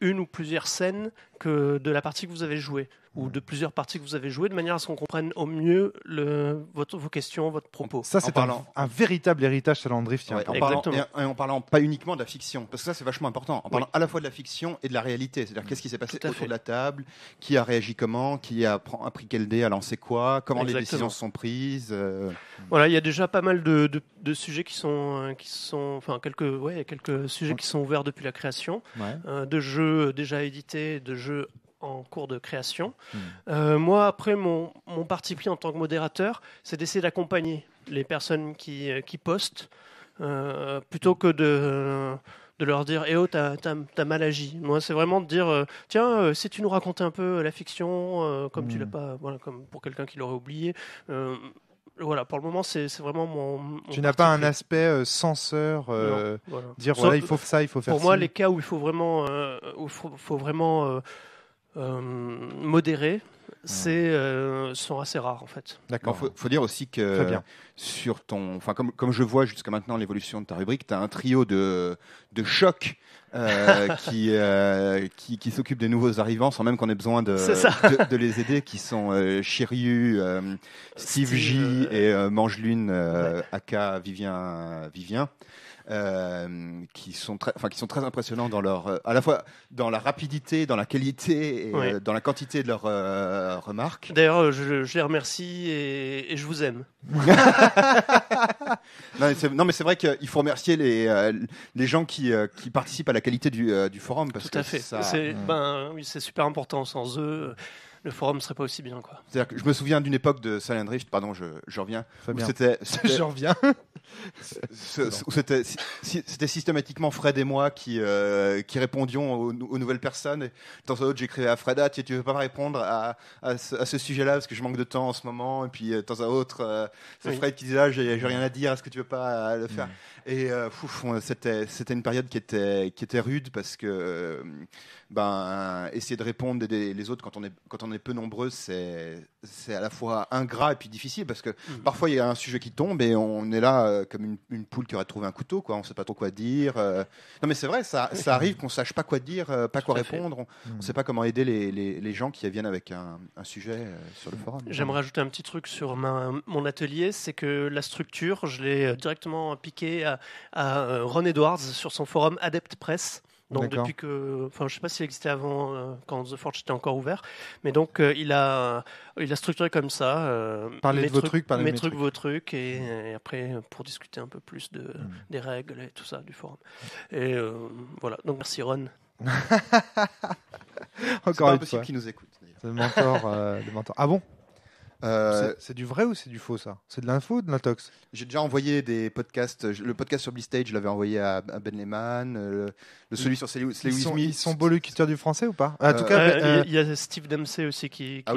Speaker 3: une ou plusieurs scènes de la partie que vous avez jouée ou de plusieurs parties que vous avez jouées de manière à ce qu'on comprenne au mieux le, votre, vos questions, votre propos. Ça, c'est un,
Speaker 1: un, véritable héritage Salon Drift. en parlant,
Speaker 2: et, en parlant pas uniquement de la fiction, parce que ça, c'est vachement important, en parlant à la fois de la fiction et de la réalité. C'est-à-dire, qu'est-ce qui s'est passé autour de la table, qui a réagi comment, qui a pris quel dé à lancer quoi, comment les décisions sont prises. Euh.
Speaker 3: Voilà, il y a déjà pas mal de, de, sujets qui sont, euh, qui sont enfin, quelques, ouais, quelques sujets qui sont ouverts depuis la création, euh, de jeux déjà édités, de jeux en cours de création. Hmm. Euh, moi, après, mon, mon, parti pris en tant que modérateur, c'est d'essayer d'accompagner les personnes qui, euh, postent euh, plutôt que de, de leur dire Eh oh, t'as, mal agi. Moi, c'est vraiment de dire Tiens, si tu nous racontais un peu la fiction, comme tu hmm. l'as pas, voilà, comme pour quelqu'un qui l'aurait oublié voilà, pour le moment, c'est vraiment mon. tu n'as pas un
Speaker 1: aspect euh, censeur, euh, dire il faut ça, il faut faire ça. Pour moi, les
Speaker 3: cas où il faut vraiment, euh, faut, vraiment modérer, c'est, euh, sont assez rares en fait. D'accord. Il faut,
Speaker 2: faut, dire aussi que sur ton, enfin comme, comme je vois jusqu'à maintenant l'évolution de ta rubrique, tu as un trio de, de chocs. Euh, qui, euh, qui, qui s'occupe des nouveaux arrivants sans même qu'on ait besoin de, de, les aider, qui sont euh, euh Shiryu, Steve, J euh, et euh, Mange Lune, aka Vivien. Vivien. Euh, qui, sont très, enfin, qui sont très impressionnants dans leur, euh, à la fois dans la rapidité, dans la qualité et euh, dans la quantité de leurs remarques.
Speaker 3: D'ailleurs, je, les remercie et, je vous aime.
Speaker 2: non, mais c'est vrai qu'il faut remercier les, les gens qui, qui participent à la qualité du, forum. Parce que fait. Ça... C'est
Speaker 3: ben, oui, super important. Sans eux le forum ne serait pas aussi bien. Quoi.
Speaker 2: Que je me souviens d'une époque de Salendrich, pardon, je, je reviens. C'était, j'en reviens. C'était systématiquement Fred et moi qui, euh, répondions aux, nouvelles personnes. Et, de temps à autre, j'écrivais à Fred ah, tu, ne veux pas répondre à, ce, sujet-là parce que je manque de temps en ce moment. Et puis, euh, de temps à autre, euh, c'est Fred qui disait ah, j'ai rien à dire, est-ce que tu veux pas le faire mm. Et euh, c'était une période qui était, qui était rude parce que euh, ben, essayer de répondre des, les autres quand on est, quand on est peu nombreux, c'est à la fois ingrat et puis difficile parce que mm. parfois il y a un sujet qui tombe et on est là euh, comme une, poule qui aurait trouvé un couteau, quoi. on ne sait pas trop quoi dire. Non mais c'est vrai, ça, ça arrive qu'on ne sache pas quoi dire, pas quoi répondre, on ne mm. sait pas comment aider les, les, les, gens qui viennent avec un, sujet sur le forum. J'aimerais
Speaker 3: ajouter un petit truc sur mon atelier, c'est que la structure, je l'ai directement piqué à à, euh, Ron Edwards sur son forum Adept Press. Donc depuis que, enfin, je sais pas s'il existait avant euh, quand The Forge était encore ouvert, mais donc euh, il a, il a structuré comme ça. de vos trucs, parlez mes, mes trucs, vos trucs, mm. et, après pour discuter un peu plus de mm. des règles et tout ça du forum. Et voilà. Donc merci Ron. encore pas une fois. qui nous écoute. Le
Speaker 2: le mentor. Ah bon
Speaker 1: euh, c'est du vrai ou c'est du faux ça
Speaker 2: C'est de l'info de l'intox J'ai déjà envoyé des podcasts. Le podcast sur B-stage, je l'avais envoyé à, Ben Lehman. Euh, le, celui sur celui Smith.
Speaker 1: Ils sont beaux locuteurs du français ou pas ah, En tout euh, cas, il
Speaker 3: y a Steve Dempsey aussi qui, ah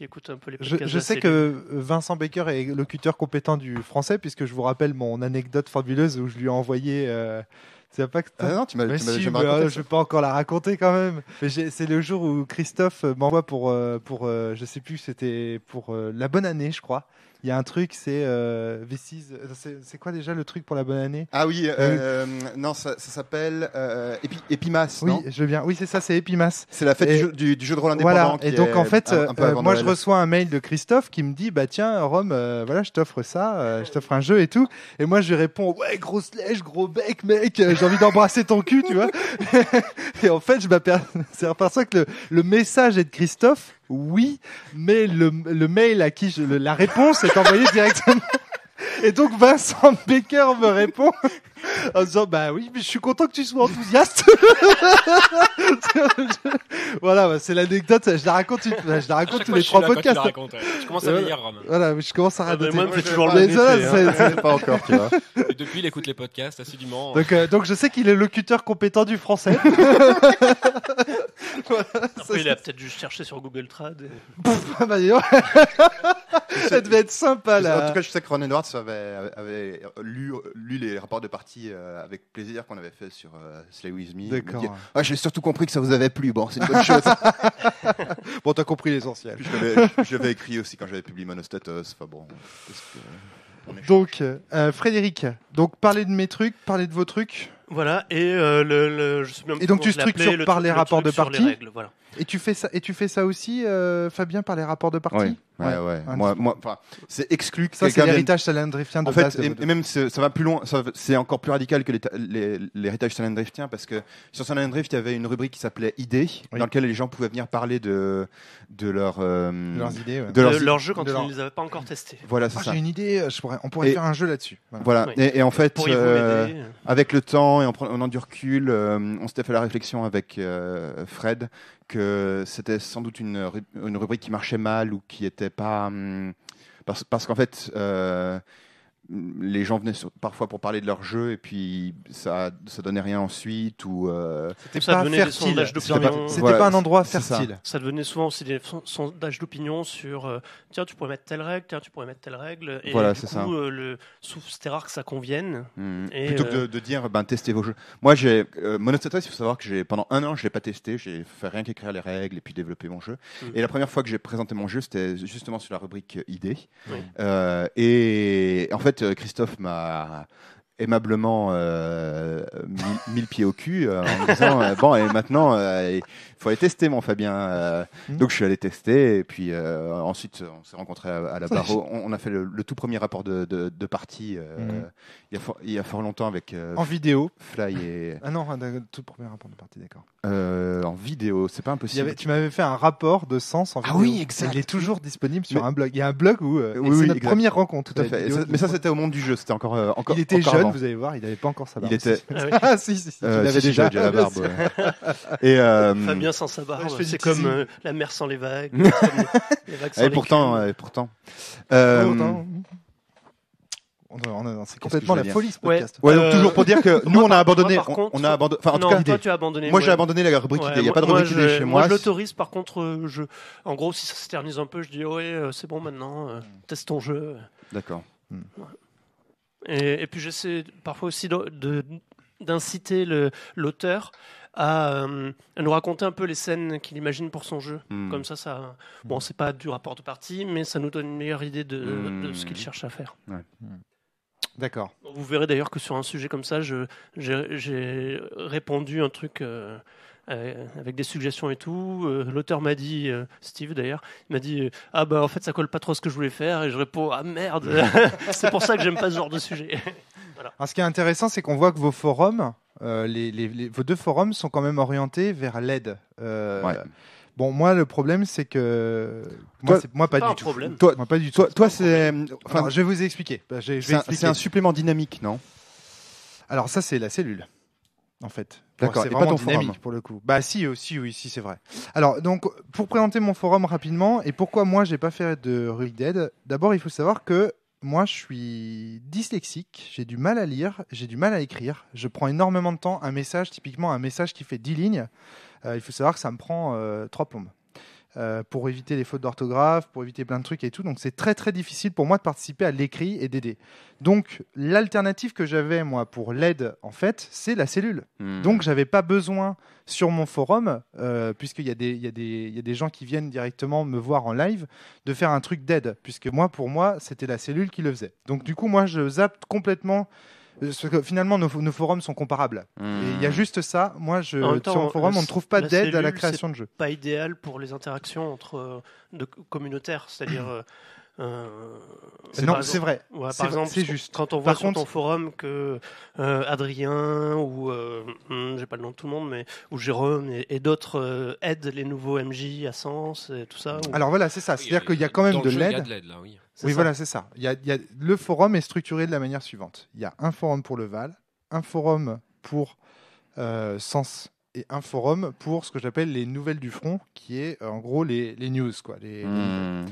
Speaker 3: écoute, un peu les podcasts. Je, je sais que Vincent
Speaker 1: Baker est locuteur compétent du français puisque je vous rappelle mon anecdote fabuleuse où je lui ai envoyé. C'est pas que ah non, tu m'as euh, je vais pas encore la raconter quand même. c'est le jour où Christophe euh, m'envoie pour, euh, pour je sais plus, c'était pour la bonne année, je crois. Il y a un truc, c'est euh, V6. Euh, c'est quoi déjà le truc pour la bonne année Ah oui, euh, euh,
Speaker 2: euh, non, ça, ça s'appelle Epi, Epimas. Oui, je viens. Oui, c'est ça, c'est Epimas. C'est la fête du, jeu, du, de rôle indépendant. Voilà. et donc en fait, moi je
Speaker 1: reçois un mail de Christophe qui me dit bah tiens Rome, voilà, je t'offre ça, je t'offre un jeu et tout. Et moi je lui réponds ouais grosse lèche, gros bec, mec, j'ai envie d'embrasser ton cul, tu vois. et en fait, je m'aperçois que le, le message est de Christophe oui, mais le, le mail à qui je, la réponse est envoyée directement. Et donc Vincent Becker me répond en disant bah oui mais je suis content que tu sois enthousiaste. voilà bah, c'est l'anecdote je la raconte je raconte tous les trois podcasts. Je, commence à dire euh, Romain. Voilà je commence à ah, raconter. Moi hein. c'est toujours le c'est pas encore tu vois.
Speaker 4: depuis il écoute les podcasts assidûment. Donc euh, donc je
Speaker 1: sais qu'il est locuteur compétent du français. il a
Speaker 3: peut-être juste cherché sur Google Trad. Ah bah, ça devait être sympa là. En tout cas,
Speaker 2: je sais que Ron Edwards avait, lu, les rapports de partie euh, avec plaisir qu'on avait fait sur euh, Slay With Me. Ah, j'ai surtout compris que ça vous avait plu. Bon, c'est une bonne chose. bon, t'as compris l'essentiel. J'avais écrit aussi quand j'avais publié Monostatus. Enfin bon. Euh,
Speaker 1: donc, Frédéric, donc parlez de mes trucs, parlez de vos
Speaker 3: trucs. Voilà, et euh, le, le, je sais même et donc tu structures par les rapports de parti. Voilà.
Speaker 1: Et tu fais ça, et tu fais ça aussi, euh, Fabien, par les rapports de parti ouais, ouais, ah, Moi,
Speaker 2: moi c'est exclu que ça, c'est l'héritage salendriftien en fait, et, même ça va plus loin, c'est encore plus radical que l'héritage salendriftien parce que sur Salendrift, il y avait une rubrique qui s'appelait Idées, dans laquelle les gens pouvaient venir parler de, de, euh, leurs idées, de leurs, leur
Speaker 3: quand ils ne les avaient pas encore
Speaker 1: testés. Voilà, c'est ah, ça. J'ai une idée, je pourrais, on pourrait faire un jeu là-dessus. Voilà, Et, en fait, euh,
Speaker 2: avec le temps et en prenant du recul, on s'était fait la réflexion avec Fred que c'était sans doute une, rubrique qui marchait mal ou qui n'était pas. Hum, parce, parce qu'en fait, euh, les gens venaient parfois pour parler de leur jeu et puis ça ça donnait rien ensuite ou euh, c'était pas un endroit fertile ça.
Speaker 3: ça. devenait souvent aussi des sondages d'opinion sur euh, tiens tu pourrais mettre telle règle tiens tu pourrais mettre telle règle et du coup euh, le c'était rare que ça convienne hmm. plutôt que de, dire
Speaker 2: ben testez vos jeux moi j'ai Monostatus il faut savoir que j'ai pendant un an je l'ai pas testé j'ai fait rien qu'écrire les règles et puis développer mon jeu hmm. et la première fois que j'ai présenté mon jeu c'était justement sur la rubrique idée et en fait euh, Christophe m'a aimablement euh, mille, pieds au cul euh, en disant euh, bon et maintenant il faut aller tester mon Fabien donc je suis allé tester et puis ensuite on s'est rencontré à, la barre on, a fait le, tout premier rapport de, de, partie mhm. il, y a fort longtemps avec en vidéo Fly et ah
Speaker 1: non tout premier rapport de partie
Speaker 2: d'accord en vidéo c'est pas impossible
Speaker 1: tu m'avais fait un rapport de sens en ah vidéo ah oui il est toujours disponible sur un blog il y a un blog où oui, c'est
Speaker 2: notre première rencontre
Speaker 3: tout à fait mais ça c'était au
Speaker 2: monde du jeu c'était encore encore il était jeune vous allez voir, il n'avait pas encore sa barbe. Il était. Ah, ah, si, si, il euh, avait déjà, la barbe. et euh... Fabien sans sa barbe,
Speaker 3: c'est comme euh, la mer sans les vagues. les vagues ah, et pourtant, et pourtant.
Speaker 1: Hein. Euh, c'est complètement la folie ce podcast. Ouais, donc, toujours pour dire que
Speaker 3: nous on a abandonné, on, a abandonné. en tout cas, tu as abandonné. Moi, j'ai abandonné la rubrique Il n'y a pas de rubrique chez moi. Moi, je l'autorise. Par contre, en gros, si ça s'éternise un peu, je dis oh, ouais, c'est bon maintenant. Teste ton jeu.
Speaker 2: D'accord. Hmm.
Speaker 3: Et, puis j'essaie parfois aussi d'inciter l'auteur euh, à, nous raconter un peu les scènes qu'il imagine pour son jeu. Hmm. Comme ça, ça hmm. bon, c'est pas du rapport de partie, mais ça nous donne une meilleure idée de, de ce qu'il hmm. cherche à faire. D'accord. Vous verrez d'ailleurs que sur un sujet comme ça, j'ai répondu un truc. Euh, euh, avec des suggestions et tout. Euh, l'auteur m'a dit, euh, Steve d'ailleurs, il m'a dit Ah bah en fait ça colle pas trop à ce que je voulais faire et je réponds Ah merde C'est pour ça que j'aime pas ce genre de sujet.
Speaker 1: ce qui est intéressant, c'est qu'on voit que vos forums, les, vos deux forums sont quand même orientés vers l'aide. Bon, moi, le problème, c'est que. Moi, moi pas, du tout. Toi, pas du tout. Toi, c'est. Enfin, je vais vous expliquer. Bah, c'est un supplément dynamique, non Alors, ça, c'est la cellule en fait. c'est vraiment pas ton forum. pour le coup. Bah si, aussi, euh, oui, si, c'est vrai. Alors, donc, pour présenter mon forum rapidement, et pourquoi moi, j'ai pas fait de Rurik Dead, d'abord, il faut savoir que moi, je suis dyslexique, j'ai du mal à lire, j'ai du mal à écrire, je prends énormément de temps, un message, typiquement un message qui fait 10 lignes, euh, il faut savoir que ça me prend 3 euh, plombes. Euh, pour éviter les fautes d'orthographe, pour éviter plein de trucs et tout. Donc c'est très très difficile pour moi de participer à l'écrit et d'aider. Donc l'alternative que j'avais moi pour l'aide en fait, c'est la cellule. Hmm. Donc j'avais pas besoin sur mon forum, euh, puisqu'il y, y, a des gens qui viennent directement me voir en live, de faire un truc d'aide, puisque moi pour moi c'était la cellule qui le faisait. Donc du coup moi je zappe complètement parce euh, que finalement, nos, forums sont comparables. il y a hmm. juste ça. Moi, je, sur un forum, on ne trouve pas d'aide à la création de jeux.
Speaker 3: Pas idéal pour les interactions entre euh, de communautaires, c'est-à-dire. Euh, euh, non, c'est vrai. par juste. quand on voit sur ton forum que euh, Adrien ou euh, hmm, j'ai pas le nom de tout le monde, mais ou Jérôme et, d'autres aident les nouveaux MJ à Sens et tout ça. Alors voilà, c'est ça. C'est-à-dire qu'il y a quand même de l'aide. Oui, oui voilà, c'est ça.
Speaker 1: Il y, a, le forum est structuré de la manière suivante. Il y a un forum pour le Val, un forum pour Sens et un forum pour ce que j'appelle les nouvelles du front, qui est en gros les, news, quoi. Hmm.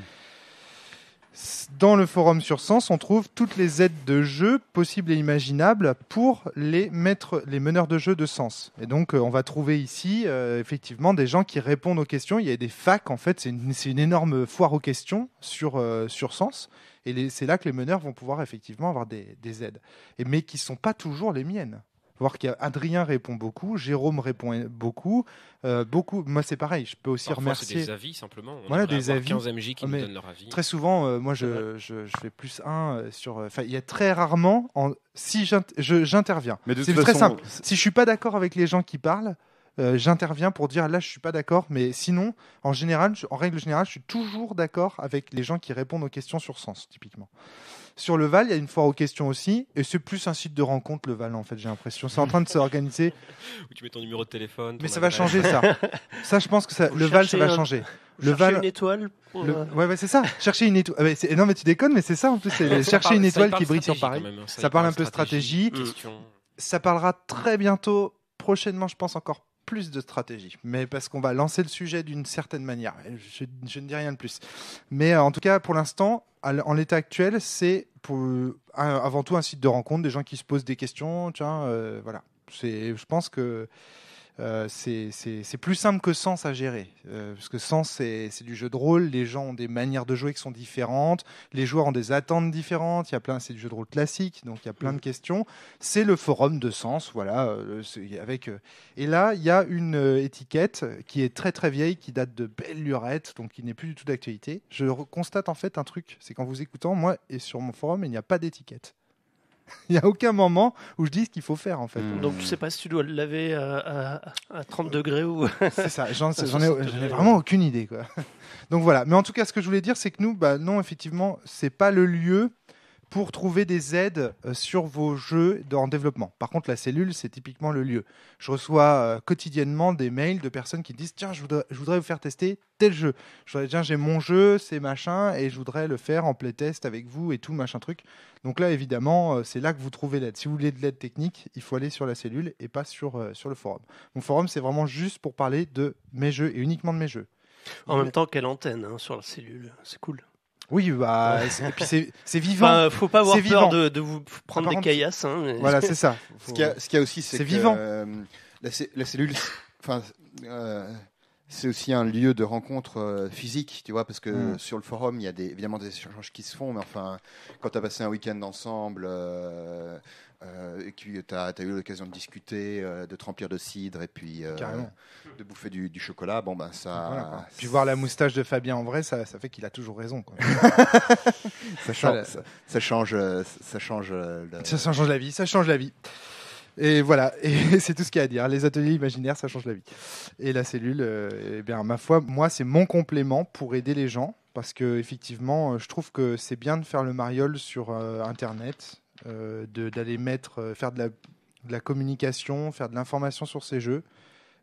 Speaker 1: Dans le forum sur Sens, on trouve toutes les aides de jeu possibles et imaginables pour les mettre les meneurs de jeu de Sens. Et donc, euh, on va trouver ici, euh, effectivement, des gens qui répondent aux questions. Il y a des facs, en fait, c'est une, énorme foire aux questions sur, euh, sur Sens. Et c'est là que les meneurs vont pouvoir effectivement avoir des, aides, mais qui ne sont pas toujours les miennes voir qu'Adrien répond beaucoup, Jérôme répond beaucoup, euh, beaucoup. Moi, c'est pareil. Je peux aussi Parfois, remercier. des avis simplement. voilà, des avis. 15 MJ qui ah, nous donnent leur avis. Très souvent, euh, moi, je, je, je, fais plus un euh, sur. Enfin, il y a très rarement en... si j'interviens. C'est très simple. Si je suis pas d'accord avec les gens qui parlent. j'interviens pour dire là je suis pas d'accord mais sinon en général en règle générale je suis toujours d'accord avec les gens qui répondent aux questions sur sens typiquement sur le Val, il y a une foire aux questions aussi. Et c'est plus un site de rencontre, le Val, en fait, j'ai l'impression. C'est en train de s'organiser.
Speaker 4: Où tu mets ton numéro de téléphone. Mais ça va changer, ça.
Speaker 1: ça, je pense que le Val, ça va changer. Le chercher Val... une étoile euh, Ouais, c'est ça. Chercher une étoile. Ah, non, mais tu déconnes, mais c'est ça en plus. chercher une étoile qui brille sur Paris. Hein. ça, parle un peu stratégie. stratégie. Ça parlera très bientôt, prochainement, je pense, encore plus de stratégie, mais parce qu'on va lancer le sujet d'une certaine manière. Je, ne dis rien de plus. Mais euh, en tout cas, pour l'instant, en l'état actuel, c'est euh, avant tout un site de rencontre, des gens qui se posent des questions. Tiens, euh, voilà. voilà. Je pense que euh, c'est plus simple que Sens à gérer. Euh, parce que Sens, c'est du jeu de rôle, les gens ont des manières de jouer qui sont différentes, les joueurs ont des attentes différentes, c'est du jeu de rôle classique, donc il y a plein de mm. questions. C'est le forum de Sens, voilà. Euh, avec, et là, il y a une étiquette qui est très très vieille, qui date de belle lurette, donc qui n'est plus du tout d'actualité. Je constate en fait un truc, c'est qu'en vous écoutant, moi, et sur mon forum, il n'y a pas d'étiquette. Il n'y a aucun moment où je dis ce qu'il faut faire en fait. Hmm. Donc tu
Speaker 3: sais pas si tu dois le laver à, à, 30 degrés ou. c'est ça, j'en ai, vraiment
Speaker 1: aucune idée quoi. Donc voilà, mais en tout cas ce que je voulais dire c'est que nous, bah non effectivement c'est pas le lieu pour trouver des aides euh, sur vos jeux en développement. Par contre, la cellule, c'est typiquement le lieu. Je reçois euh, quotidiennement des mails de personnes qui disent Tiens, je voudrais, vous faire tester tel jeu. Je voudrais, j'ai mon jeu, c'est machin, et je voudrais le faire en playtest avec vous et tout, machin truc. Donc là, évidemment, euh, c'est là que vous trouvez l'aide. Si vous voulez de l'aide technique, il faut aller sur la cellule et pas sur, sur le forum. Mon forum, c'est vraiment juste pour parler de mes jeux et uniquement de mes
Speaker 3: jeux. En même temps, quelle antenne hein, sur la cellule, c'est cool.
Speaker 1: Oui, bah, et c'est vivant. faut pas avoir peur De, vous prendre des caillasses. Hein, voilà, c'est ça. Ce qu'il y, a aussi,
Speaker 2: c'est euh, la, cellule, enfin, euh, c'est aussi un lieu de rencontre euh, physique, tu vois, parce que hmm. sur le forum, il y a évidemment des échanges qui se font, mais enfin, quand tu as passé un week-end ensemble, euh, et tu as, eu l'occasion de discuter, euh, de te de cidre et puis euh, de bouffer du, chocolat, bon ben ça. puis voir
Speaker 1: la moustache de Fabien en vrai, ça, fait qu'il a toujours raison. ça, change, ça, change, euh, ça change. La... vie, ça change la vie. Et voilà, et c'est tout ce qu'il y a à dire. Les ateliers imaginaires, ça change la vie. Et la cellule, eh bien, ma foi, moi, c'est mon complément pour aider les gens. Parce que, effectivement, je trouve que c'est bien de faire le mariole sur Internet euh, d'aller mettre, euh, faire de la, communication, faire de l'information sur ces jeux.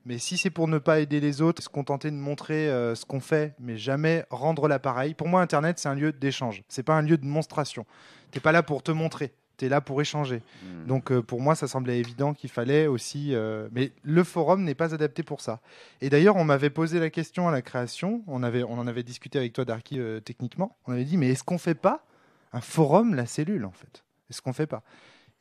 Speaker 1: Mais si c'est pour ne pas aider les autres, se contenter de montrer euh, ce qu'on fait, mais jamais rendre l'appareil. Pour moi, Internet, c'est un lieu d'échange. C'est pas un lieu de monstration. T'es pas là pour te montrer. tu es là pour échanger. Mmh. Donc, pour moi, ça semblait évident qu'il fallait aussi. Mais le forum n'est pas adapté pour ça. Et d'ailleurs, on m'avait posé la question à la création. On, avait, on en avait discuté avec toi, Darky, techniquement. On avait dit, mais est-ce qu'on fait pas un forum, la cellule, en fait est ce qu'on ne fait pas.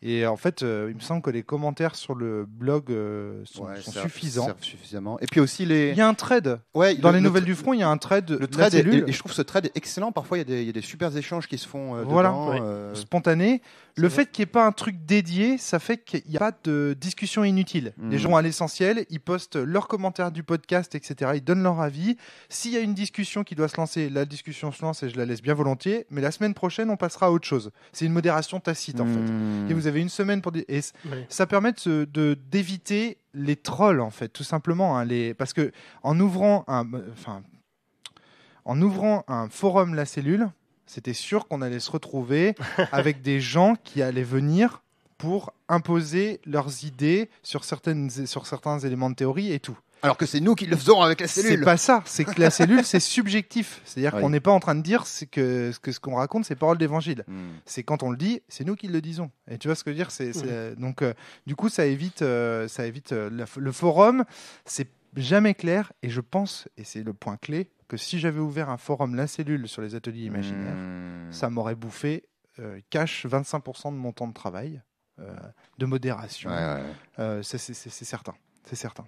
Speaker 1: Et en fait, euh, il me semble que les commentaires sur
Speaker 2: le blog euh, sont, suffisants. suffisamment. Et puis aussi les. Il y a un trade. Dans les nouvelles du front, il y a un trade. Le trade et, je trouve ce trade excellent. Parfois, il y a des, il super échanges qui se font. Euh,
Speaker 1: spontanés Le fait qu'il n'y ait pas un truc dédié, ça fait qu'il n'y a pas de discussion inutile. Mhm. Les gens à l'essentiel, ils postent leurs commentaires du podcast, etc. Ils donnent leur avis. S'il y a une discussion qui doit se lancer, la discussion se lance et je la laisse bien volontiers. Mais la semaine prochaine, on passera à autre chose. C'est une modération tacite, en fait. Mhm. Et vous avez une semaine pour. Et ça permet de d'éviter les trolls, en fait, tout simplement. Hein, parce que en ouvrant un, bah, enfin, en ouvrant un forum La Cellule, c'était sûr qu'on allait se retrouver avec des gens qui allaient venir pour imposer leurs idées sur, certaines, sur certains éléments de théorie et tout
Speaker 2: alors que c'est nous qui le faisons avec la cellule. C'est pas ça, c'est que la cellule
Speaker 1: c'est subjectif, c'est-à-dire qu'on n'est pas en train de dire c'est que, que, ce qu'on raconte c'est parole d'évangile. Hmm. C'est quand on le dit, c'est nous qui le disons. Et tu vois ce que je veux dire c'est, donc euh, du coup ça évite euh, ça évite euh, le forum, c'est jamais clair et je pense et c'est le point clé que si j'avais ouvert un forum la cellule sur les ateliers imaginaires, hmm. ça m'aurait bouffé cash 25% de mon temps de travail. de modération, c'est certain, c'est certain.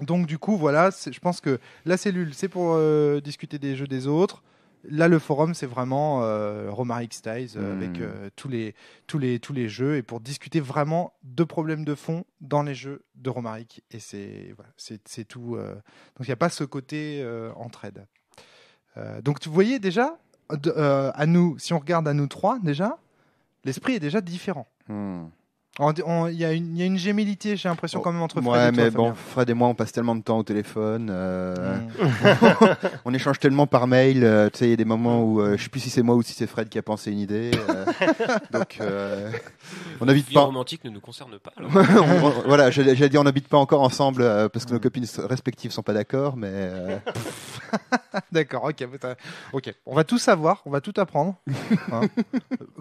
Speaker 1: Donc du coup, voilà, je pense que la cellule, c'est pour euh, discuter des jeux des autres. Là, le forum, c'est vraiment euh, Romaric Styles euh, avec hmm. euh, tous, les, tous, les, tous les jeux et pour discuter vraiment de problèmes de fond dans les jeux de Romaric. Et c'est c'est tout. Donc il n'y a pas ce côté entre entraide. donc vous voyez déjà, à nous, si on regarde à nous trois, déjà, l'esprit est déjà différent. Hmm. Il y, a une gémilité j'ai l'impression, oh, quand même, entre Fred et toi, mais bon,
Speaker 2: Fred et moi, on passe tellement de temps au téléphone. Euh, mm. on, échange tellement par mail. Euh, tu sais, il y a des moments où je euh, je sais plus si c'est moi ou si c'est Fred qui a pensé une idée. donc, on n'habite pas. romantique ne nous concerne pas. voilà, j'allais dire, on n'habite pas encore ensemble parce que nos mm. copines respectives sont pas d'accord, mais.
Speaker 1: d'accord, ok, bah, ok. On va tout savoir, on va tout apprendre. Hein.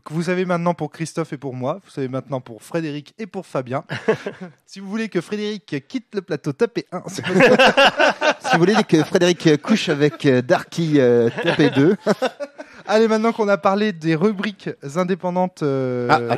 Speaker 1: vous savez maintenant pour Christophe et pour moi, vous savez maintenant pour Fred Frédéric et pour Fabien. si vous voulez que Frédéric quitte le plateau, tapez 1. si vous
Speaker 2: voulez que Frédéric couche avec Darky, euh, tapez 2.
Speaker 1: Allez, maintenant qu'on a parlé des rubriques indépendantes euh, ah, je, vais,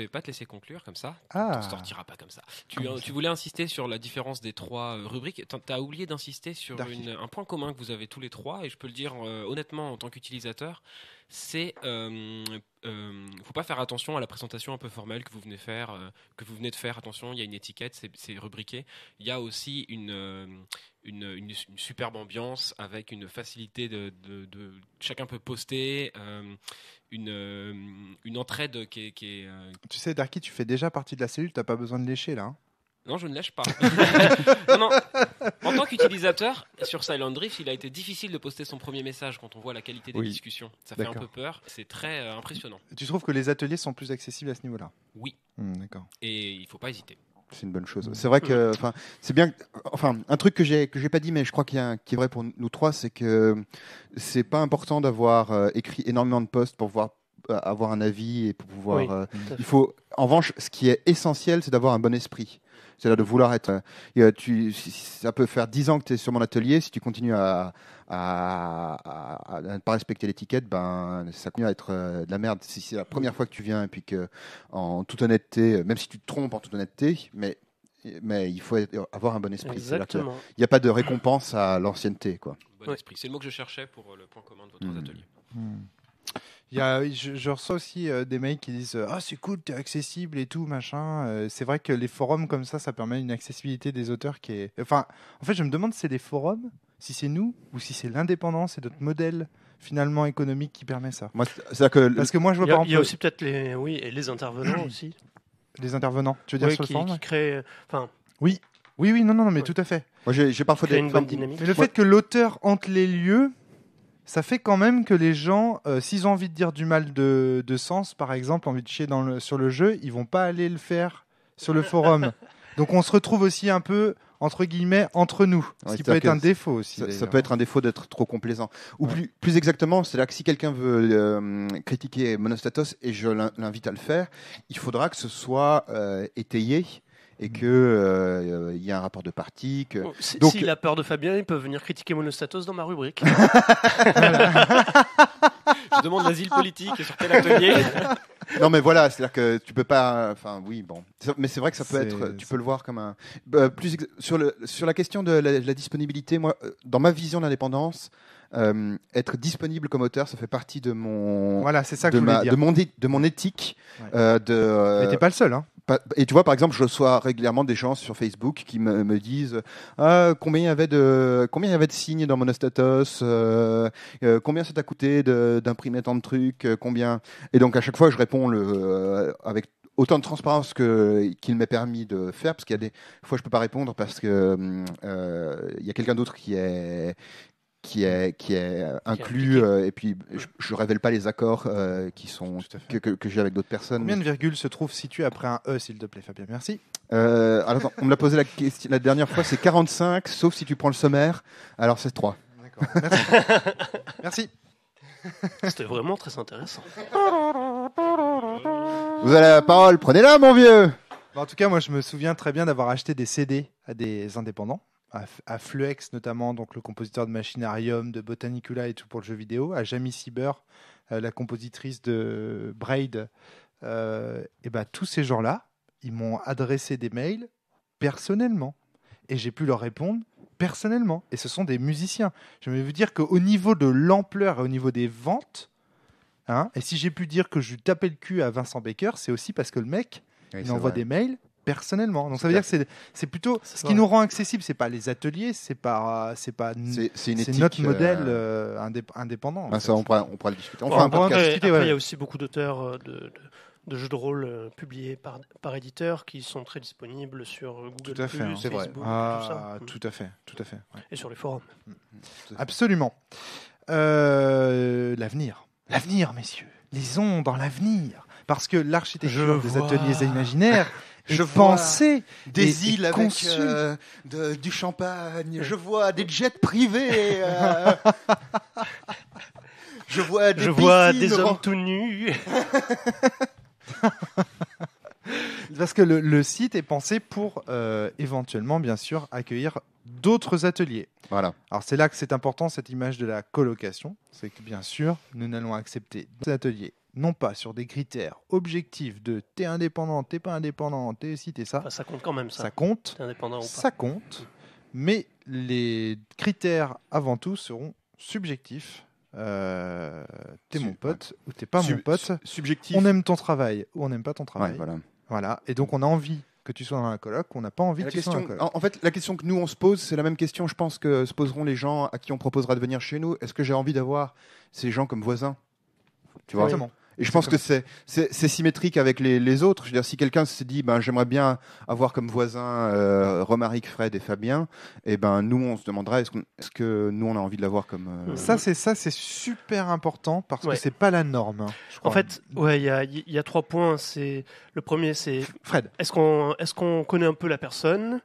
Speaker 4: vais, pas te laisser conclure comme ça. Ah. ne sortira pas comme ça. Euh, tu, voulais insister sur la différence des trois rubriques. Tu as oublié d'insister sur un point commun que vous avez tous les trois, et je peux le dire honnêtement en tant qu'utilisateur c'est euh, euh, faut pas faire attention à la présentation un peu formelle que vous venez faire, euh, que vous venez de faire. Attention, il y a une étiquette, c'est rubriqué. Il y a aussi euh, une, une, une, superbe ambiance avec une facilité de, de, chacun peut poster, euh, une, une entraide qui est, qui
Speaker 1: Tu sais, Darky, tu fais déjà partie de la cellule, tu t'as pas besoin de lécher là. Hein.
Speaker 4: Non, je ne lâche pas. En tant qu'utilisateur, sur Silent Drift, il a été difficile de poster son premier message quand on voit la qualité des discussions. Ça fait un peu peur. C'est très euh, impressionnant.
Speaker 2: Tu trouves que les ateliers sont plus accessibles à ce niveau-là Oui. Hmm,
Speaker 4: d'accord. Et il ne faut pas hésiter. C'est
Speaker 2: une bonne chose. C'est vrai que, enfin, c'est bien. Enfin, un truc que j'ai que j'ai pas dit, mais je crois qu'il qui est vrai pour nous trois, c'est que c'est pas important d'avoir euh, écrit énormément de posts pour voir euh, avoir un avis et pour pouvoir. il faut, en revanche, ce qui est essentiel, c'est d'avoir un bon esprit. C'est-à-dire de vouloir être. Euh, euh, ça peut faire 10 ans que tu es sur mon atelier. Si tu continues à, ne pas respecter l'étiquette, ben, ça continue à être euh, de la merde. Si c'est la première fois que tu viens et puis que, en toute honnêteté, même si tu te trompes en toute honnêteté, mais mais il faut avoir un bon esprit. Il n'y a pas de récompense à l'ancienneté. Quoi.
Speaker 4: Bon esprit. C'est le mot que je cherchais pour le point commun de votre hmm. atelier.
Speaker 2: Hmm.
Speaker 1: Il y a, je, reçois aussi euh, des mails qui disent euh, Ah, c'est cool, t'es accessible et tout, machin. Euh, c'est vrai que les forums comme ça, ça permet une accessibilité des auteurs qui est. Enfin, en fait, je me demande si c'est des forums, si c'est nous, ou si c'est l'indépendance et notre modèle finalement économique qui permet ça. Moi, que Parce que moi, je vois pas. Il y a, aussi
Speaker 3: peut-être les, oui, et les intervenants aussi. Les intervenants, tu veux dire sur le enfin.
Speaker 1: Oui, oui, oui, non, non, mais tout à fait. Moi, j'ai parfois des. Une Le fait que l'auteur hante les lieux, ça fait quand même que les gens, euh, s'ils ont envie de dire du mal de, de Sens, par exemple, envie de chier dans le, sur le jeu, ils vont pas aller le faire sur le forum. Donc on se retrouve aussi un peu entre guillemets entre nous, ce qui peut être un défaut aussi. Ça, peut
Speaker 2: être un défaut d'être trop complaisant. Ou plus, plus exactement, c'est là que si quelqu'un veut euh, critiquer Monostatos et je l'invite à le faire, il faudra que ce soit euh, étayé et mm. qu'il euh, y a un rapport de parti... Que... Donc, s'il
Speaker 3: a peur de Fabien, il peut venir critiquer Monostatos dans ma rubrique. Je demande l'asile politique et sur quel atelier non mais
Speaker 2: voilà, c'est-à-dire que tu peux pas. Enfin oui, bon. Mais c'est vrai que ça peut être. Tu peux le voir comme un. Euh, plus sur le sur la question de la, disponibilité. Moi, euh, dans ma vision de l'indépendance, être disponible comme auteur, ça fait partie de mon. Voilà, c'est ça que je voulais dire. de mon éthique. de. Mais t'es pas le seul, hein. Et tu vois, par exemple, je reçois régulièrement des gens sur Facebook qui me, me disent ah, combien il y avait de combien avait de signes dans mon status euh, euh, combien ça t'a coûté d'imprimer tant de trucs, euh, combien. Et donc à chaque fois, je réponds le, avec autant de transparence que qu'il m'est permis de faire, parce qu'il y a des fois je peux pas répondre parce que il y a quelqu'un d'autre qui est qui est, qui est euh, inclus. Euh, et puis, je ne révèle pas les accords euh, qui sont, que, que, j'ai avec d'autres personnes. Combien de virgules se trouve situé après un E, s'il te plaît, Fabien Merci. alors, on me l'a posé la, question, la dernière fois, c'est 45, sauf si tu prends le sommaire. Alors, c'est 3. D'accord.
Speaker 3: Merci. C'était vraiment très intéressant.
Speaker 1: Vous avez la parole, prenez-la, mon vieux. en tout cas, moi, je me souviens très bien d'avoir acheté des CD à des indépendants à, Fluex notamment, donc le compositeur de Machinarium, de Botanicula et tout pour le jeu vidéo, à Jamie Sieber, euh, la compositrice de Braid, euh, et ben, tous ces gens-là, ils m'ont adressé des mails personnellement. Et j'ai pu leur répondre personnellement. Et ce sont des musiciens. Je vais vous dire qu'au niveau de l'ampleur et au niveau des ventes, hein, et si j'ai pu dire que je tapais le cul à Vincent Baker, c'est aussi parce que le mec, il envoie des mails personnellement. Donc ça veut dire que c'est plutôt ce qui nous rend accessible, c'est pas les ateliers, c'est pas c'est pas c'est notre modèle
Speaker 3: euh, euh, indépendant. Ben, ça, on pourra on le
Speaker 2: discuter.
Speaker 3: il y a aussi beaucoup d'auteurs euh, de, jeux de rôle publiés par, éditeurs qui sont très disponibles sur Google, tout à fait, hein. ah, mm. tout à fait, Et sur les forums. Mm, mm,
Speaker 1: Absolument. l'avenir, l'avenir, messieurs, lisons dans l'avenir, parce que l'architecture des ateliers imaginaires je pensais des îles avec euh,
Speaker 2: de, du champagne, je vois des jets privés. Euh.
Speaker 1: je vois des, je vois des hommes tout nus. Parce que le, site est pensé pour euh, éventuellement, bien sûr, accueillir d'autres ateliers. Voilà. Alors c'est là que c'est important cette image de la colocation, c'est que bien sûr, nous n'allons accepter ateliers non pas sur des critères objectifs de t'es indépendant, t'es pas indépendant, t'es si, t'es ça. ça
Speaker 3: compte quand même, ça. Ça compte. indépendant ou pas. Ça
Speaker 1: compte. Mais les critères, avant tout, seront
Speaker 3: subjectifs.
Speaker 1: Euh, t'es mon pote ou t'es pas mon pote. Subjectif. On aime ton travail ou on n'aime pas ton travail. voilà. voilà. Et donc, on a envie que tu sois dans un colloque, on n'a pas envie que tu sois En
Speaker 2: fait, la question que nous, on se pose, c'est la même question, je pense, que se poseront les gens à qui on proposera de venir chez nous. Est-ce que j'ai envie d'avoir ces gens comme voisins tu vois je pense que c'est symétrique avec les, autres. Je veux dire, si quelqu'un se dit, ben, j'aimerais bien avoir comme voisin euh, Romaric, Fred et Fabien, et eh ben nous, on se demandera, est-ce que nous, on a envie de l'avoir comme. Euh, ça,
Speaker 3: c'est ça, c'est super important
Speaker 2: parce
Speaker 1: que
Speaker 3: que c'est pas la norme. Hein, en fait, ouais, il y a, trois points. C'est le premier, c'est Fred. Est-ce qu'on est-ce qu'on connaît un peu la personne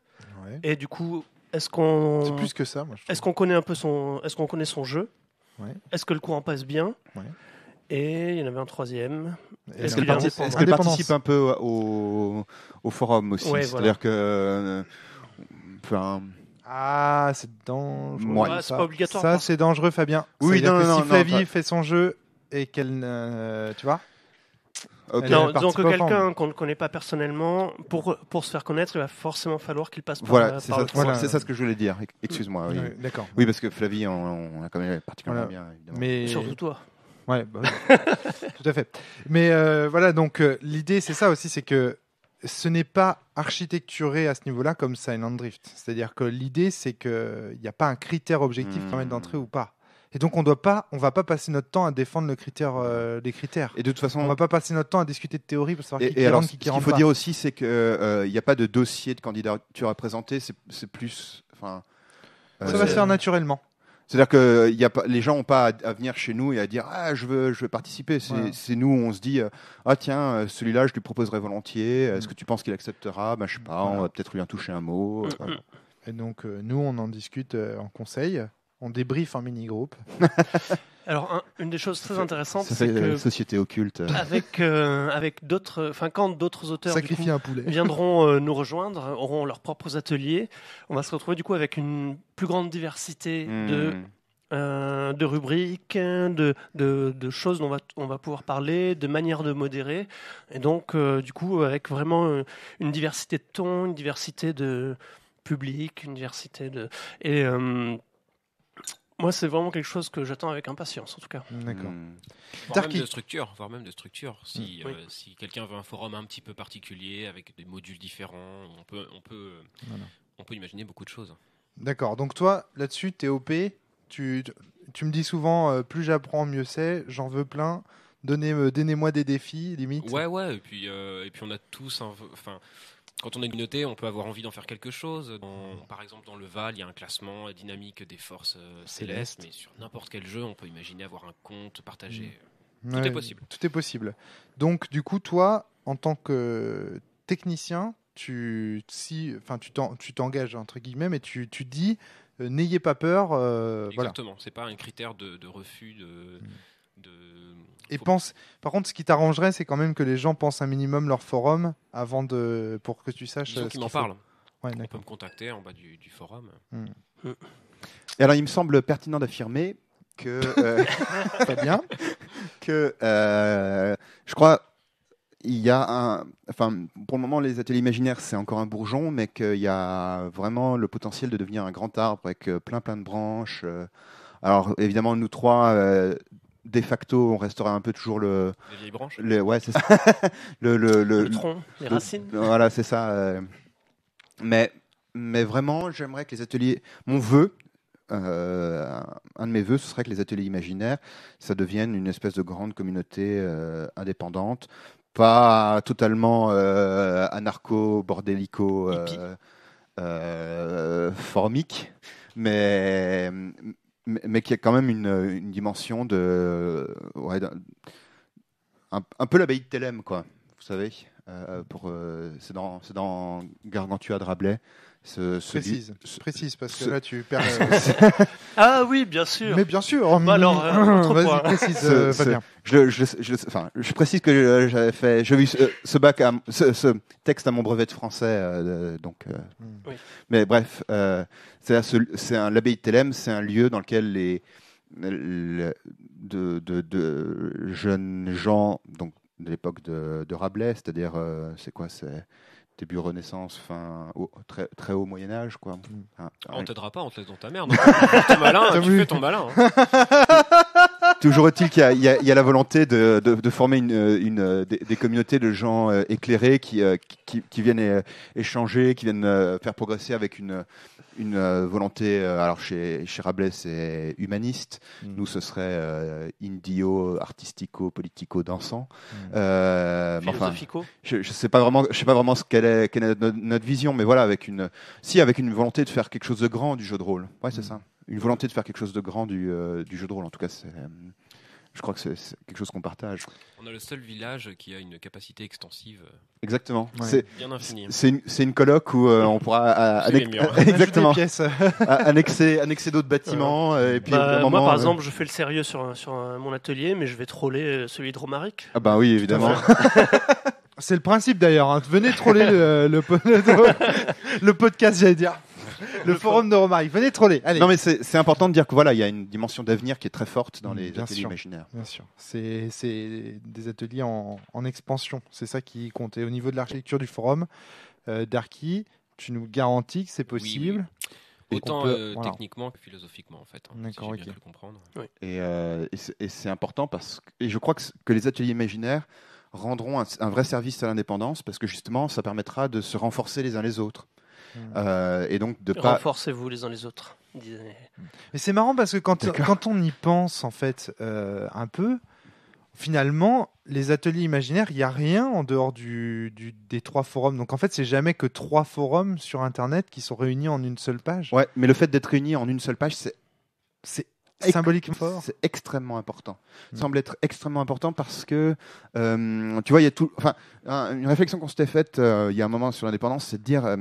Speaker 3: Et du coup, est-ce qu'on C'est plus que ça, Est-ce qu'on connaît un peu son Est-ce qu'on connaît son jeu Est-ce que le courant passe bien et il y en avait un troisième. Est-ce qu'elle participe,
Speaker 2: un peu au, forum aussi C'est-à-dire que. Euh, enfin.
Speaker 3: Ah, c'est dangereux. ça, pas obligatoire, ça
Speaker 1: c'est dangereux, Fabien. Oui, non, si Flavie
Speaker 3: fait son jeu et qu'elle, tu vois. Non, donc quelqu'un qu'on ne connaît pas personnellement, pour, pour se faire connaître, il va forcément falloir qu'il passe par Voilà, euh, c'est ça, voilà. ça, ce que je voulais dire. Excuse-moi. Oui. D'accord.
Speaker 2: Oui, parce que Flavie, on, l'a a quand même particulièrement
Speaker 1: bien. Mais surtout toi.
Speaker 2: Ouais, bah tout
Speaker 1: à fait. Mais euh, voilà, donc euh, l'idée, c'est ça aussi, c'est que ce n'est pas architecturé à ce niveau-là comme Silent Drift. C'est-à-dire que l'idée, c'est qu'il n'y a pas un critère objectif qui permet hmm. d'entrer ou pas. Et donc on doit pas, on va pas passer notre temps à défendre critère, les euh, critères. Et de toute façon, on va pas passer notre temps à discuter de théorie pour savoir et, qui, alors, rentre, qui, Ce qu'il faut dire
Speaker 2: aussi, c'est qu'il n'y a pas de dossier de candidature à présenter. C'est plus, enfin. ça va se faire naturellement. C'est-à-dire que euh, les gens n'ont pas à, venir chez nous et à dire Ah, je veux, je veux participer. C'est nous, on se dit euh, Ah, tiens, euh, celui-là, je lui proposerai volontiers. Est-ce mm. que tu penses qu'il acceptera ben, Je sais pas, on va peut-être lui en toucher un mot. Mm, mm.
Speaker 1: Et donc, nous, on en discute en conseil. On débriefe en mini-groupe.
Speaker 3: Alors, une des choses très intéressantes, c'est euh, que société occulte. Euh. Avec euh, avec d'autres, enfin quand d'autres auteurs viendront nous rejoindre, auront leurs propres ateliers, on va se retrouver du coup avec une plus grande diversité de hmm. de rubriques, de, choses dont on va, pouvoir parler, de manières de modérer. Et donc, du coup, avec vraiment une diversité de tons, une diversité de public, une diversité de... Et, moi, c'est vraiment quelque chose que j'attends avec impatience, en tout cas. D'accord. Mmh. Voire même de
Speaker 4: structure, voire même de structure. Si, hmm. euh, si quelqu'un veut un forum un petit peu particulier, avec des modules différents, on peut, on peut, on peut imaginer beaucoup de choses.
Speaker 1: D'accord. Donc toi, là-dessus, tu es OP. Tu, tu me dis souvent, euh, plus j'apprends, mieux c'est. J'en veux plein. Donnez-moi des défis, limite. Ouais,
Speaker 4: ouais. Et puis, euh, et puis on a tous, enfin quand on est une on peut avoir envie d'en faire quelque chose. par exemple, dans le Val, il y a un classement dynamique des forces euh, célestes, mais sur n'importe quel jeu, on peut imaginer avoir un compte partagé. Mm. Tout est possible.
Speaker 1: Tout est possible. Donc, du coup, toi, en tant que technicien, tu si, enfin, tu t'engages entre guillemets, mais tu, dis, euh, n'ayez pas peur. Euh, Exactement.
Speaker 4: Ce C'est pas un critère de, refus de. Mm.
Speaker 1: Et pense. Par contre, ce qui t'arrangerait, c'est quand même que les gens pensent un minimum leur forum avant de, pour que tu saches. Euh, Ceux qui m'en parlent. Ouais, On peut me
Speaker 4: contacter en bas du, forum. Hmm.
Speaker 2: Et alors, il me semble pertinent d'affirmer que euh, bien, que euh, je crois il y a un, enfin pour le moment les ateliers imaginaires c'est encore un bourgeon, mais qu'il y a vraiment le potentiel de devenir un grand arbre avec euh, plein plein de branches. Alors évidemment nous trois, de facto, on restera un peu toujours le. Les vieilles branches le, Ouais, c'est ça. le, tronc, les racines. voilà, c'est ça. Euh. mais, mais vraiment, j'aimerais que les ateliers. Mon vœu, euh, un de mes vœux, ce serait que les ateliers imaginaires, ça devienne une espèce de grande communauté euh, indépendante, pas totalement anarcho-bordélico-formique, mais, mais, qui a quand même une, dimension de. un, peu l'abbaye de Telem, quoi, vous savez. Euh, pour, euh, c'est dans, dans, Gargantua de Rabelais. Ce, précise,
Speaker 1: précise, parce que là tu perds. Euh, ah oui, bien sûr. Mais bien sûr. Bah alors, je,
Speaker 2: enfin, je, précise que euh, j'avais fait, j'ai vu ce, bac, ce, texte à mon brevet de français, euh, donc. Hmm. Mais bref, c'est un l'abbaye de Thélème, c'est un lieu dans lequel les, de, jeunes gens, donc de l'époque de, de Rabelais, c'est-à-dire, c'est quoi, c'est début Renaissance, fin très, très haut Moyen Âge, quoi. Mm. Ah, ah, on t'aidera pas, on te laisse dans ta merde. tu
Speaker 1: fais ton malin.
Speaker 4: Hein.
Speaker 2: Toujours est-il qu'il y, a la volonté de, former une, des, communautés de gens euh, éclairés euh, qui, qui, viennent euh, échanger, qui viennent faire progresser avec une, une volonté. Alors chez, chez Rabelais, c'est humaniste. Mm. Nous, ce serait indio, artistico, politico, dansant. Mm. enfin, je, ne sais pas vraiment, je sais pas vraiment ce qu'elle est, notre, vision, mais voilà, avec une, si avec une volonté de faire quelque chose de grand du jeu de rôle. Oui, c'est mm. ça une volonté de faire quelque chose de grand du, euh, jeu de rôle. En tout cas, c'est euh, je crois que c'est quelque chose qu'on partage.
Speaker 4: On a le seul village qui a une capacité extensive. Euh, exactement. C'est C'est une,
Speaker 2: une, coloc où on pourra exactement annexer, d'autres bâtiments. Et
Speaker 1: puis, bah, moi, par exemple,
Speaker 3: je fais le sérieux sur, sur mon atelier, mais je vais troller celui de Romaric.
Speaker 1: Ah
Speaker 2: bah oui,
Speaker 3: évidemment.
Speaker 1: c'est le principe d'ailleurs. Hein. Venez troller le, le
Speaker 2: podcast, j'allais dire. le forum de Romaric, Venez troller. Non, mais c'est important de dire que voilà, il y a une dimension d'avenir qui est très forte dans mm, les ateliers imaginaires.
Speaker 1: Bien sûr. C'est des ateliers en, expansion. C'est ça qui compte. Et au niveau de l'architecture du forum, euh, Darky,
Speaker 2: tu nous garantis que c'est
Speaker 1: possible. Autant euh,
Speaker 4: techniquement que philosophiquement, en fait. Hein, D'accord, si comprendre.
Speaker 2: Euh, et, c'est important parce que je crois que, les ateliers imaginaires rendront un vrai service à l'indépendance parce que justement, ça permettra de se renforcer les uns les autres. Euh, et donc
Speaker 1: de pas...
Speaker 3: Renforcez-vous les uns les autres. Mais
Speaker 2: c'est marrant
Speaker 1: parce que quand, quand on y pense en fait euh, un peu, finalement, les ateliers imaginaires, il n'y a rien en dehors du, des trois forums. Donc en fait, c'est jamais que trois forums sur Internet qui sont réunis en une seule page.
Speaker 2: Ouais, mais le fait d'être réunis en une seule page, c'est c'est symboliquement fort. C'est extrêmement important. Mm. Semble être extrêmement important parce que euh, tu vois, il y a tout. Enfin, une réflexion qu'on s'était faite euh, il y a un moment sur l'indépendance, c'est de dire euh,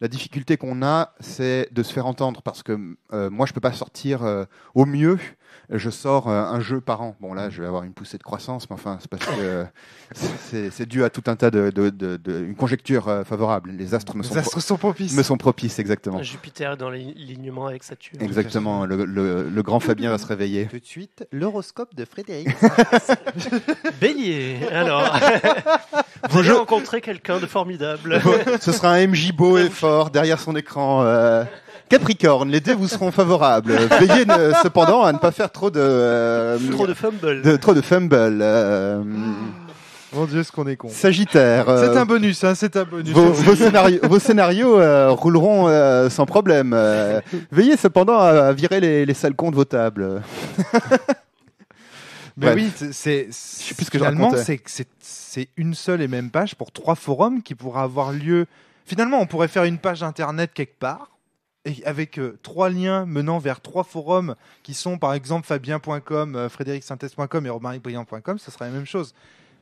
Speaker 2: la difficulté qu'on a, c'est de se faire entendre parce que euh, moi, je peux pas sortir au mieux je sors euh, un jeu par an. Bon, là, je vais avoir une poussée de croissance, mais enfin, c'est parce que c'est dû à tout un tas de, de, conjecture euh, favorable. Les astres me sont, astres sont propices. Me sont propices, exactement.
Speaker 3: Jupiter est dans l'alignement avec Saturne. Exactement.
Speaker 2: Le, grand Fabien va se réveiller. Tout de suite,
Speaker 3: l'horoscope de Frédéric. Bélier. Alors, vous rencontrer quelqu'un de formidable.
Speaker 2: ce sera un MJ beau et fort derrière son écran. Euh, Capricorne, les dés vous seront favorables. Veillez cependant à ne pas faire trop de euh, trop de fumble. De, trop de fumble. Euh.
Speaker 1: Mon Dieu, ce qu'on est con. Sagittaire. Euh. C'est un bonus, hein, c'est un bonus. vos,
Speaker 2: scénarios, rouleront sans problème. veillez cependant à, virer les, les sales cons de vos tables. Mais oui,
Speaker 1: c'est- finalement c'est une seule et même page pour trois forums qui pourraient avoir lieu. Finalement, on pourrait faire une page d'Internet quelque part avec euh, trois liens menant vers trois forums qui sont par exemple fabien.com, euh, frédéric-synthèse.com et romaric ce sera la même chose.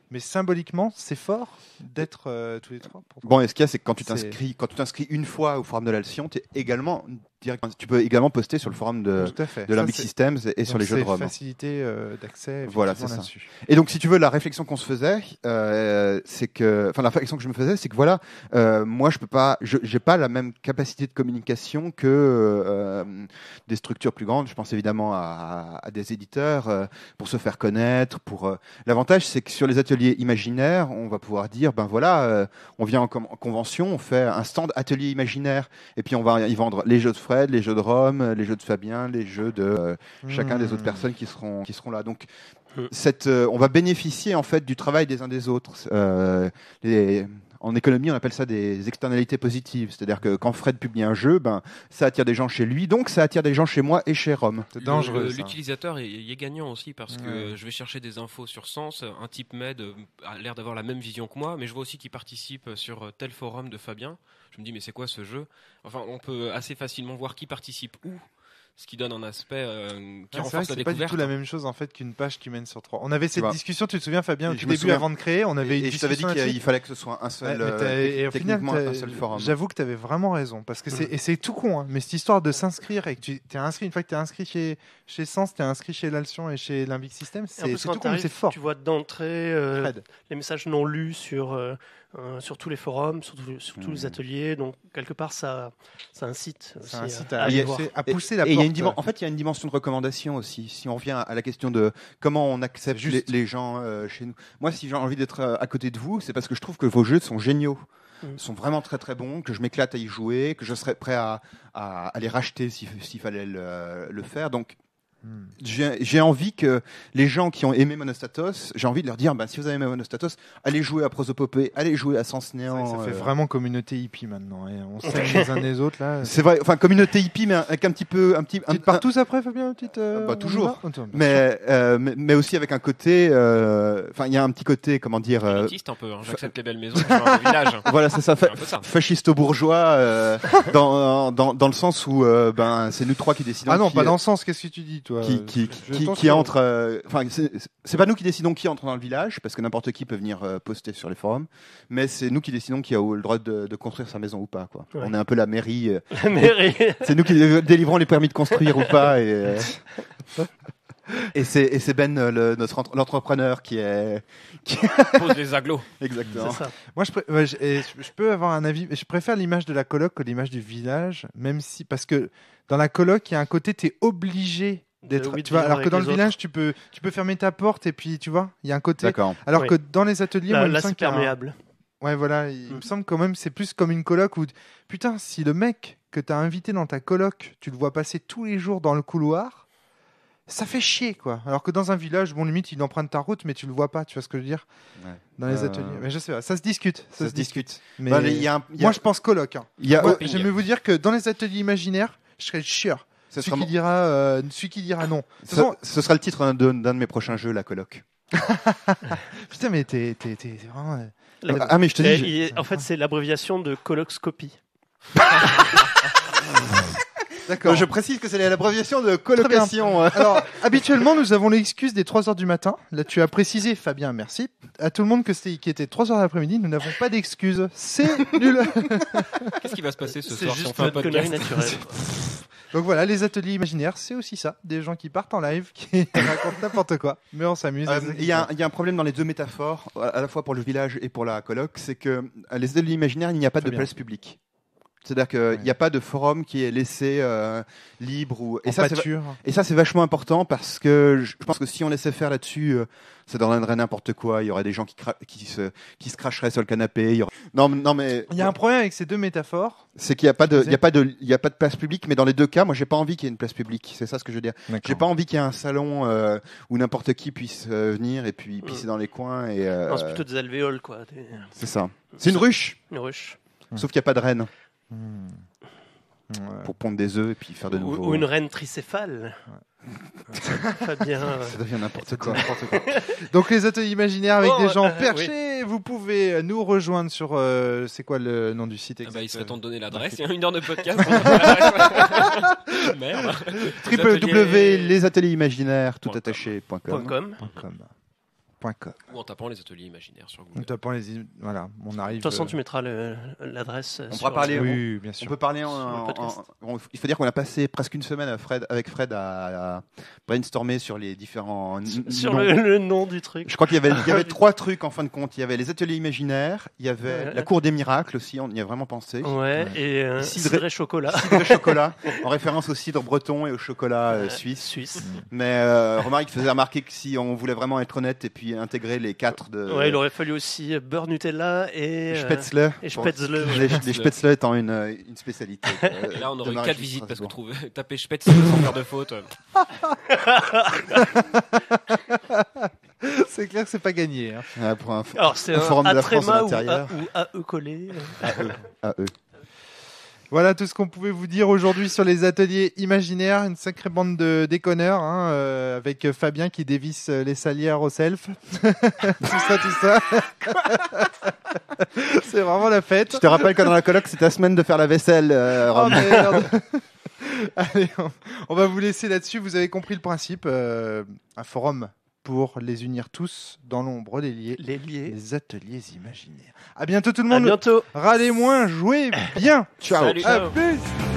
Speaker 1: Mais symboliquement, c'est fort d'être euh, tous les trois.
Speaker 2: Bon, et ce qu'il y a, c'est que quand tu t'inscris, quand tu t'inscris une fois au forum de l'Alcyon, tu es également tu peux également poster sur le forum de, de Systems et sur les jeux de Rome. facilité
Speaker 1: euh, d'accès. Voilà, c'est ça.
Speaker 2: Et donc, si tu veux, la réflexion qu'on se faisait, euh, c'est que, enfin, la réflexion que je me faisais, c'est que voilà, euh, moi, je peux pas, j'ai pas la même capacité de communication que des structures plus grandes. Je pense évidemment à, des éditeurs pour se faire connaître. Pour l'avantage, c'est que sur les ateliers imaginaires, on va pouvoir dire, ben voilà, on vient en, en, convention, on fait un stand atelier imaginaire, et puis on va y vendre les jeux de les jeux de Rome, les jeux de Fabien, les jeux de euh, chacun des autres hmm. personnes qui seront, qui seront là. Donc, euh. cette, euh, on va bénéficier en fait du travail des uns des autres. Les, en économie, on appelle ça des externalités positives. C'est-à-dire que quand Fred publie un jeu, ben, ça attire des gens chez lui, donc ça attire des gens chez moi et chez Rome. C'est dangereux.
Speaker 4: L'utilisateur est, est, gagnant aussi parce que je vais chercher des infos sur Sens. Un type med euh, a l'air d'avoir la même vision que moi, mais je vois aussi qu'il participe sur euh, tel forum de Fabien. Je me dis, mais c'est quoi ce jeu Enfin, on peut assez facilement voir qui participe où ce qui donne un aspect euh, qui ah, renforce C'est pas du tout
Speaker 1: la même chose en fait qu'une page qui mène sur trois. On avait cette discussion, tu te souviens Fabien, au début avant de créer, on avait et, dit qu'il fallait que ce soit un seul, euh, un seul forum. J'avoue que tu avais vraiment raison parce que c'est mm. c'est tout con, hein, mais cette histoire de s'inscrire et que tu t'es inscrit une fois que tu es inscrit chez chez Sens, tu es inscrit chez L'Alcion et chez Limbic System, c'est tout con, c'est
Speaker 3: fort. Tu vois d'entrée euh, les messages non lus sur euh, sur tous les forums, sur, tous les hmm. ateliers. Donc, quelque part, ça, incite, à, pousser la en fait, il y a une dimension de
Speaker 2: recommandation aussi. Si on revient à la question de comment on accepte Juste. Les, gens euh, chez nous. Moi, si j'ai envie d'être euh, à côté de vous, c'est parce que je trouve que vos jeux sont géniaux. Hmm. sont vraiment très très bons, que je m'éclate à y jouer, que je serais prêt à, à, les racheter s'il fallait le, faire. Donc j'ai envie que les gens qui ont aimé Monostatos, j'ai envie de leur dire ben si vous avez aimé Monostatos, allez jouer à Prosopopée, allez jouer à Sens Néant. Ça, fait euh. vraiment
Speaker 1: communauté hippie maintenant. Et hein.
Speaker 2: on s'aime les uns les autres là. C'est vrai, enfin communauté hippie, mais avec un petit peu. Un petit, un, petit partout après, Fabien petite, euh, bah, Toujours. Mais, euh, mais, aussi avec un côté. Euh, enfin, il y a un petit côté, comment dire. Fasciste un peu, hein. j'accepte les belles maisons, le village. Voilà, c'est ça, fait fasciste bourgeois dans, dans, dans, le sens où ben, c'est nous trois qui décidons. Ah non, pas dans le sens, qu'est-ce que tu dis qui, euh, qui, qui, entre. Euh, enfin, c'est pas nous qui décidons qui entre dans le village, parce que n'importe qui peut venir euh, poster sur les forums, mais c'est nous qui décidons qui a le droit de, construire sa maison ou pas. Quoi. On est un peu la mairie. c'est nous qui délivrons les permis de construire ou pas. Et, Et c'est Ben, le, notre l'entrepreneur qui est qui
Speaker 4: pose les aglos. Exactement.
Speaker 1: Moi, je, je, peux avoir un avis. mais Je préfère l'image de la coloc que l'image du village, même si parce que dans la coloc, il y a un côté tu es obligé tu alors que dans le village tu peux tu peux fermer ta porte et puis tu vois il y a un côté alors que dans les ateliers là, c'est perméable ouais voilà il mm. me semble quand même c'est plus comme une coloc où putain si le mec que t'as invité dans ta coloc tu le vois passer tous les jours dans le couloir ça fait chier quoi alors que dans un village bon limite il emprunte ta route mais tu le vois pas tu vois ce que je veux dire dans les euh, ateliers mais je sais pas ça se discute ça, se, discute, bah, mais moi je pense coloc J'aime hein. y vous dire que dans les ateliers imaginaires je serais le celui, qui dira, euh, celui qui
Speaker 2: dira non. Ce, ça, ce sera le titre d'un de, de, mes prochains jeux, la coloc. Putain, mais t'es
Speaker 3: vraiment.
Speaker 1: Euh, ah, mais je te dis.
Speaker 3: Euh, en fait, c'est l'abréviation de coloscopie.
Speaker 2: D'accord. Je précise que c'est l'abréviation de colocation. Alors,
Speaker 1: habituellement, nous avons l'excuse des 3 heures du matin. Là, tu as précisé, Fabien, merci, à tout le monde que c'était qui était 3 heures l'après-midi. Nous n'avons pas d'excuse. C'est nul. Qu'est-ce qui va se passer ce soir juste un podcast naturel Donc voilà, les ateliers imaginaires, c'est aussi ça. Des gens
Speaker 2: qui partent en live, qui racontent n'importe quoi, mais on s'amuse. Euh, il y, a un problème dans les deux métaphores, à la fois pour le village et pour la colloque, c'est que euh, les ateliers imaginaires, il n'y a pas de place publique. C'est-à-dire qu'il n'y a pas de forum qui est laissé euh, libre. Ou... Et, ça, et ça, c'est vachement important parce que je pense que si on laissait faire là-dessus, euh, ça donnerait n'importe quoi. Il y aurait des gens qui, qui, se... qui se cracheraient sur le canapé. Il y non, non, mais... il y a un problème avec ces deux métaphores. C'est qu'il n'y a, pas de... il a, pas de... il a pas de place publique, mais dans les deux cas, moi, j'ai pas envie qu'il y ait une place publique. C'est ça ce que je veux dire. J'ai pas envie qu'il y ait un salon euh, où n'importe qui puisse venir et puis pisser dans les coins. et C'est plutôt des alvéoles, quoi. C'est ça. C'est une ruche. Une ruche. Sauf qu'il n'y a pas de reine. Hmm. Pour pondre des œufs et puis faire
Speaker 1: de nouveau. Ou, une
Speaker 3: reine tricéphale. Ça devient n'importe quoi,
Speaker 1: Donc les ateliers imaginaires avec oh, des gens euh, perchés, vous pouvez nous rejoindre sur. Euh, c'est quoi le nom du site ah bah, Il serait temps de
Speaker 4: donner euh, l'adresse. Il y a une heure de podcast.
Speaker 2: www.lesateliersimaginaires.com
Speaker 3: Ou en tapant les ateliers imaginaires sur Google.
Speaker 2: les voilà, on arrive. De toute façon, euh,
Speaker 3: tu mettras l'adresse. On euh, pourra parler. Oui, bien sûr. On peut parler en,
Speaker 2: il faut dire qu'on a passé presque une semaine Fred, avec Fred à, brainstormer sur les différents. Sur Le, nom du truc. Je crois qu'il y avait, il y avait trois trucs en fin de compte. Il y avait les ateliers imaginaires, il y avait la cour des miracles aussi. On y a vraiment pensé. Ouais. Et euh, cidre et chocolat. chocolat, en référence au cidre breton et au chocolat suisse. Suisse. Mais remarque, il faisait remarquer que si on voulait vraiment être honnête et puis intégrer les quatre de. Ouais, il
Speaker 3: aurait fallu aussi Beurre Nutella et. Euh, Spätzle. Et Spätzle. Les, les Spätzle
Speaker 2: étant une, euh, une spécialité. Et là, on euh, aurait eu quatre visites parce
Speaker 3: qu'on trouvait taper Spätzle sans faire de faute.
Speaker 2: c'est clair que c'est pas gagné. Hein. Ah, pour un, Alors, c'est un,
Speaker 3: forum de la France à l'intérieur. Ou AE collé. AE.
Speaker 1: Voilà tout ce qu'on pouvait vous dire aujourd'hui sur les ateliers imaginaires, une sacrée bande de déconneurs, hein, euh, avec Fabien qui dévisse euh, les salières au self. tout ça, tout ça. c'est vraiment la fête. Je te rappelle que dans la colloque,
Speaker 2: c'est ta semaine de faire la vaisselle, euh, ah, Allez,
Speaker 1: on, va vous laisser là-dessus. Vous avez compris le principe. un forum pour les unir tous dans l'ombre des liés, les, ateliers imaginaires. À bientôt tout le monde. Râlez moins, jouez bien. Ciao. Salut, ciao.
Speaker 2: plus.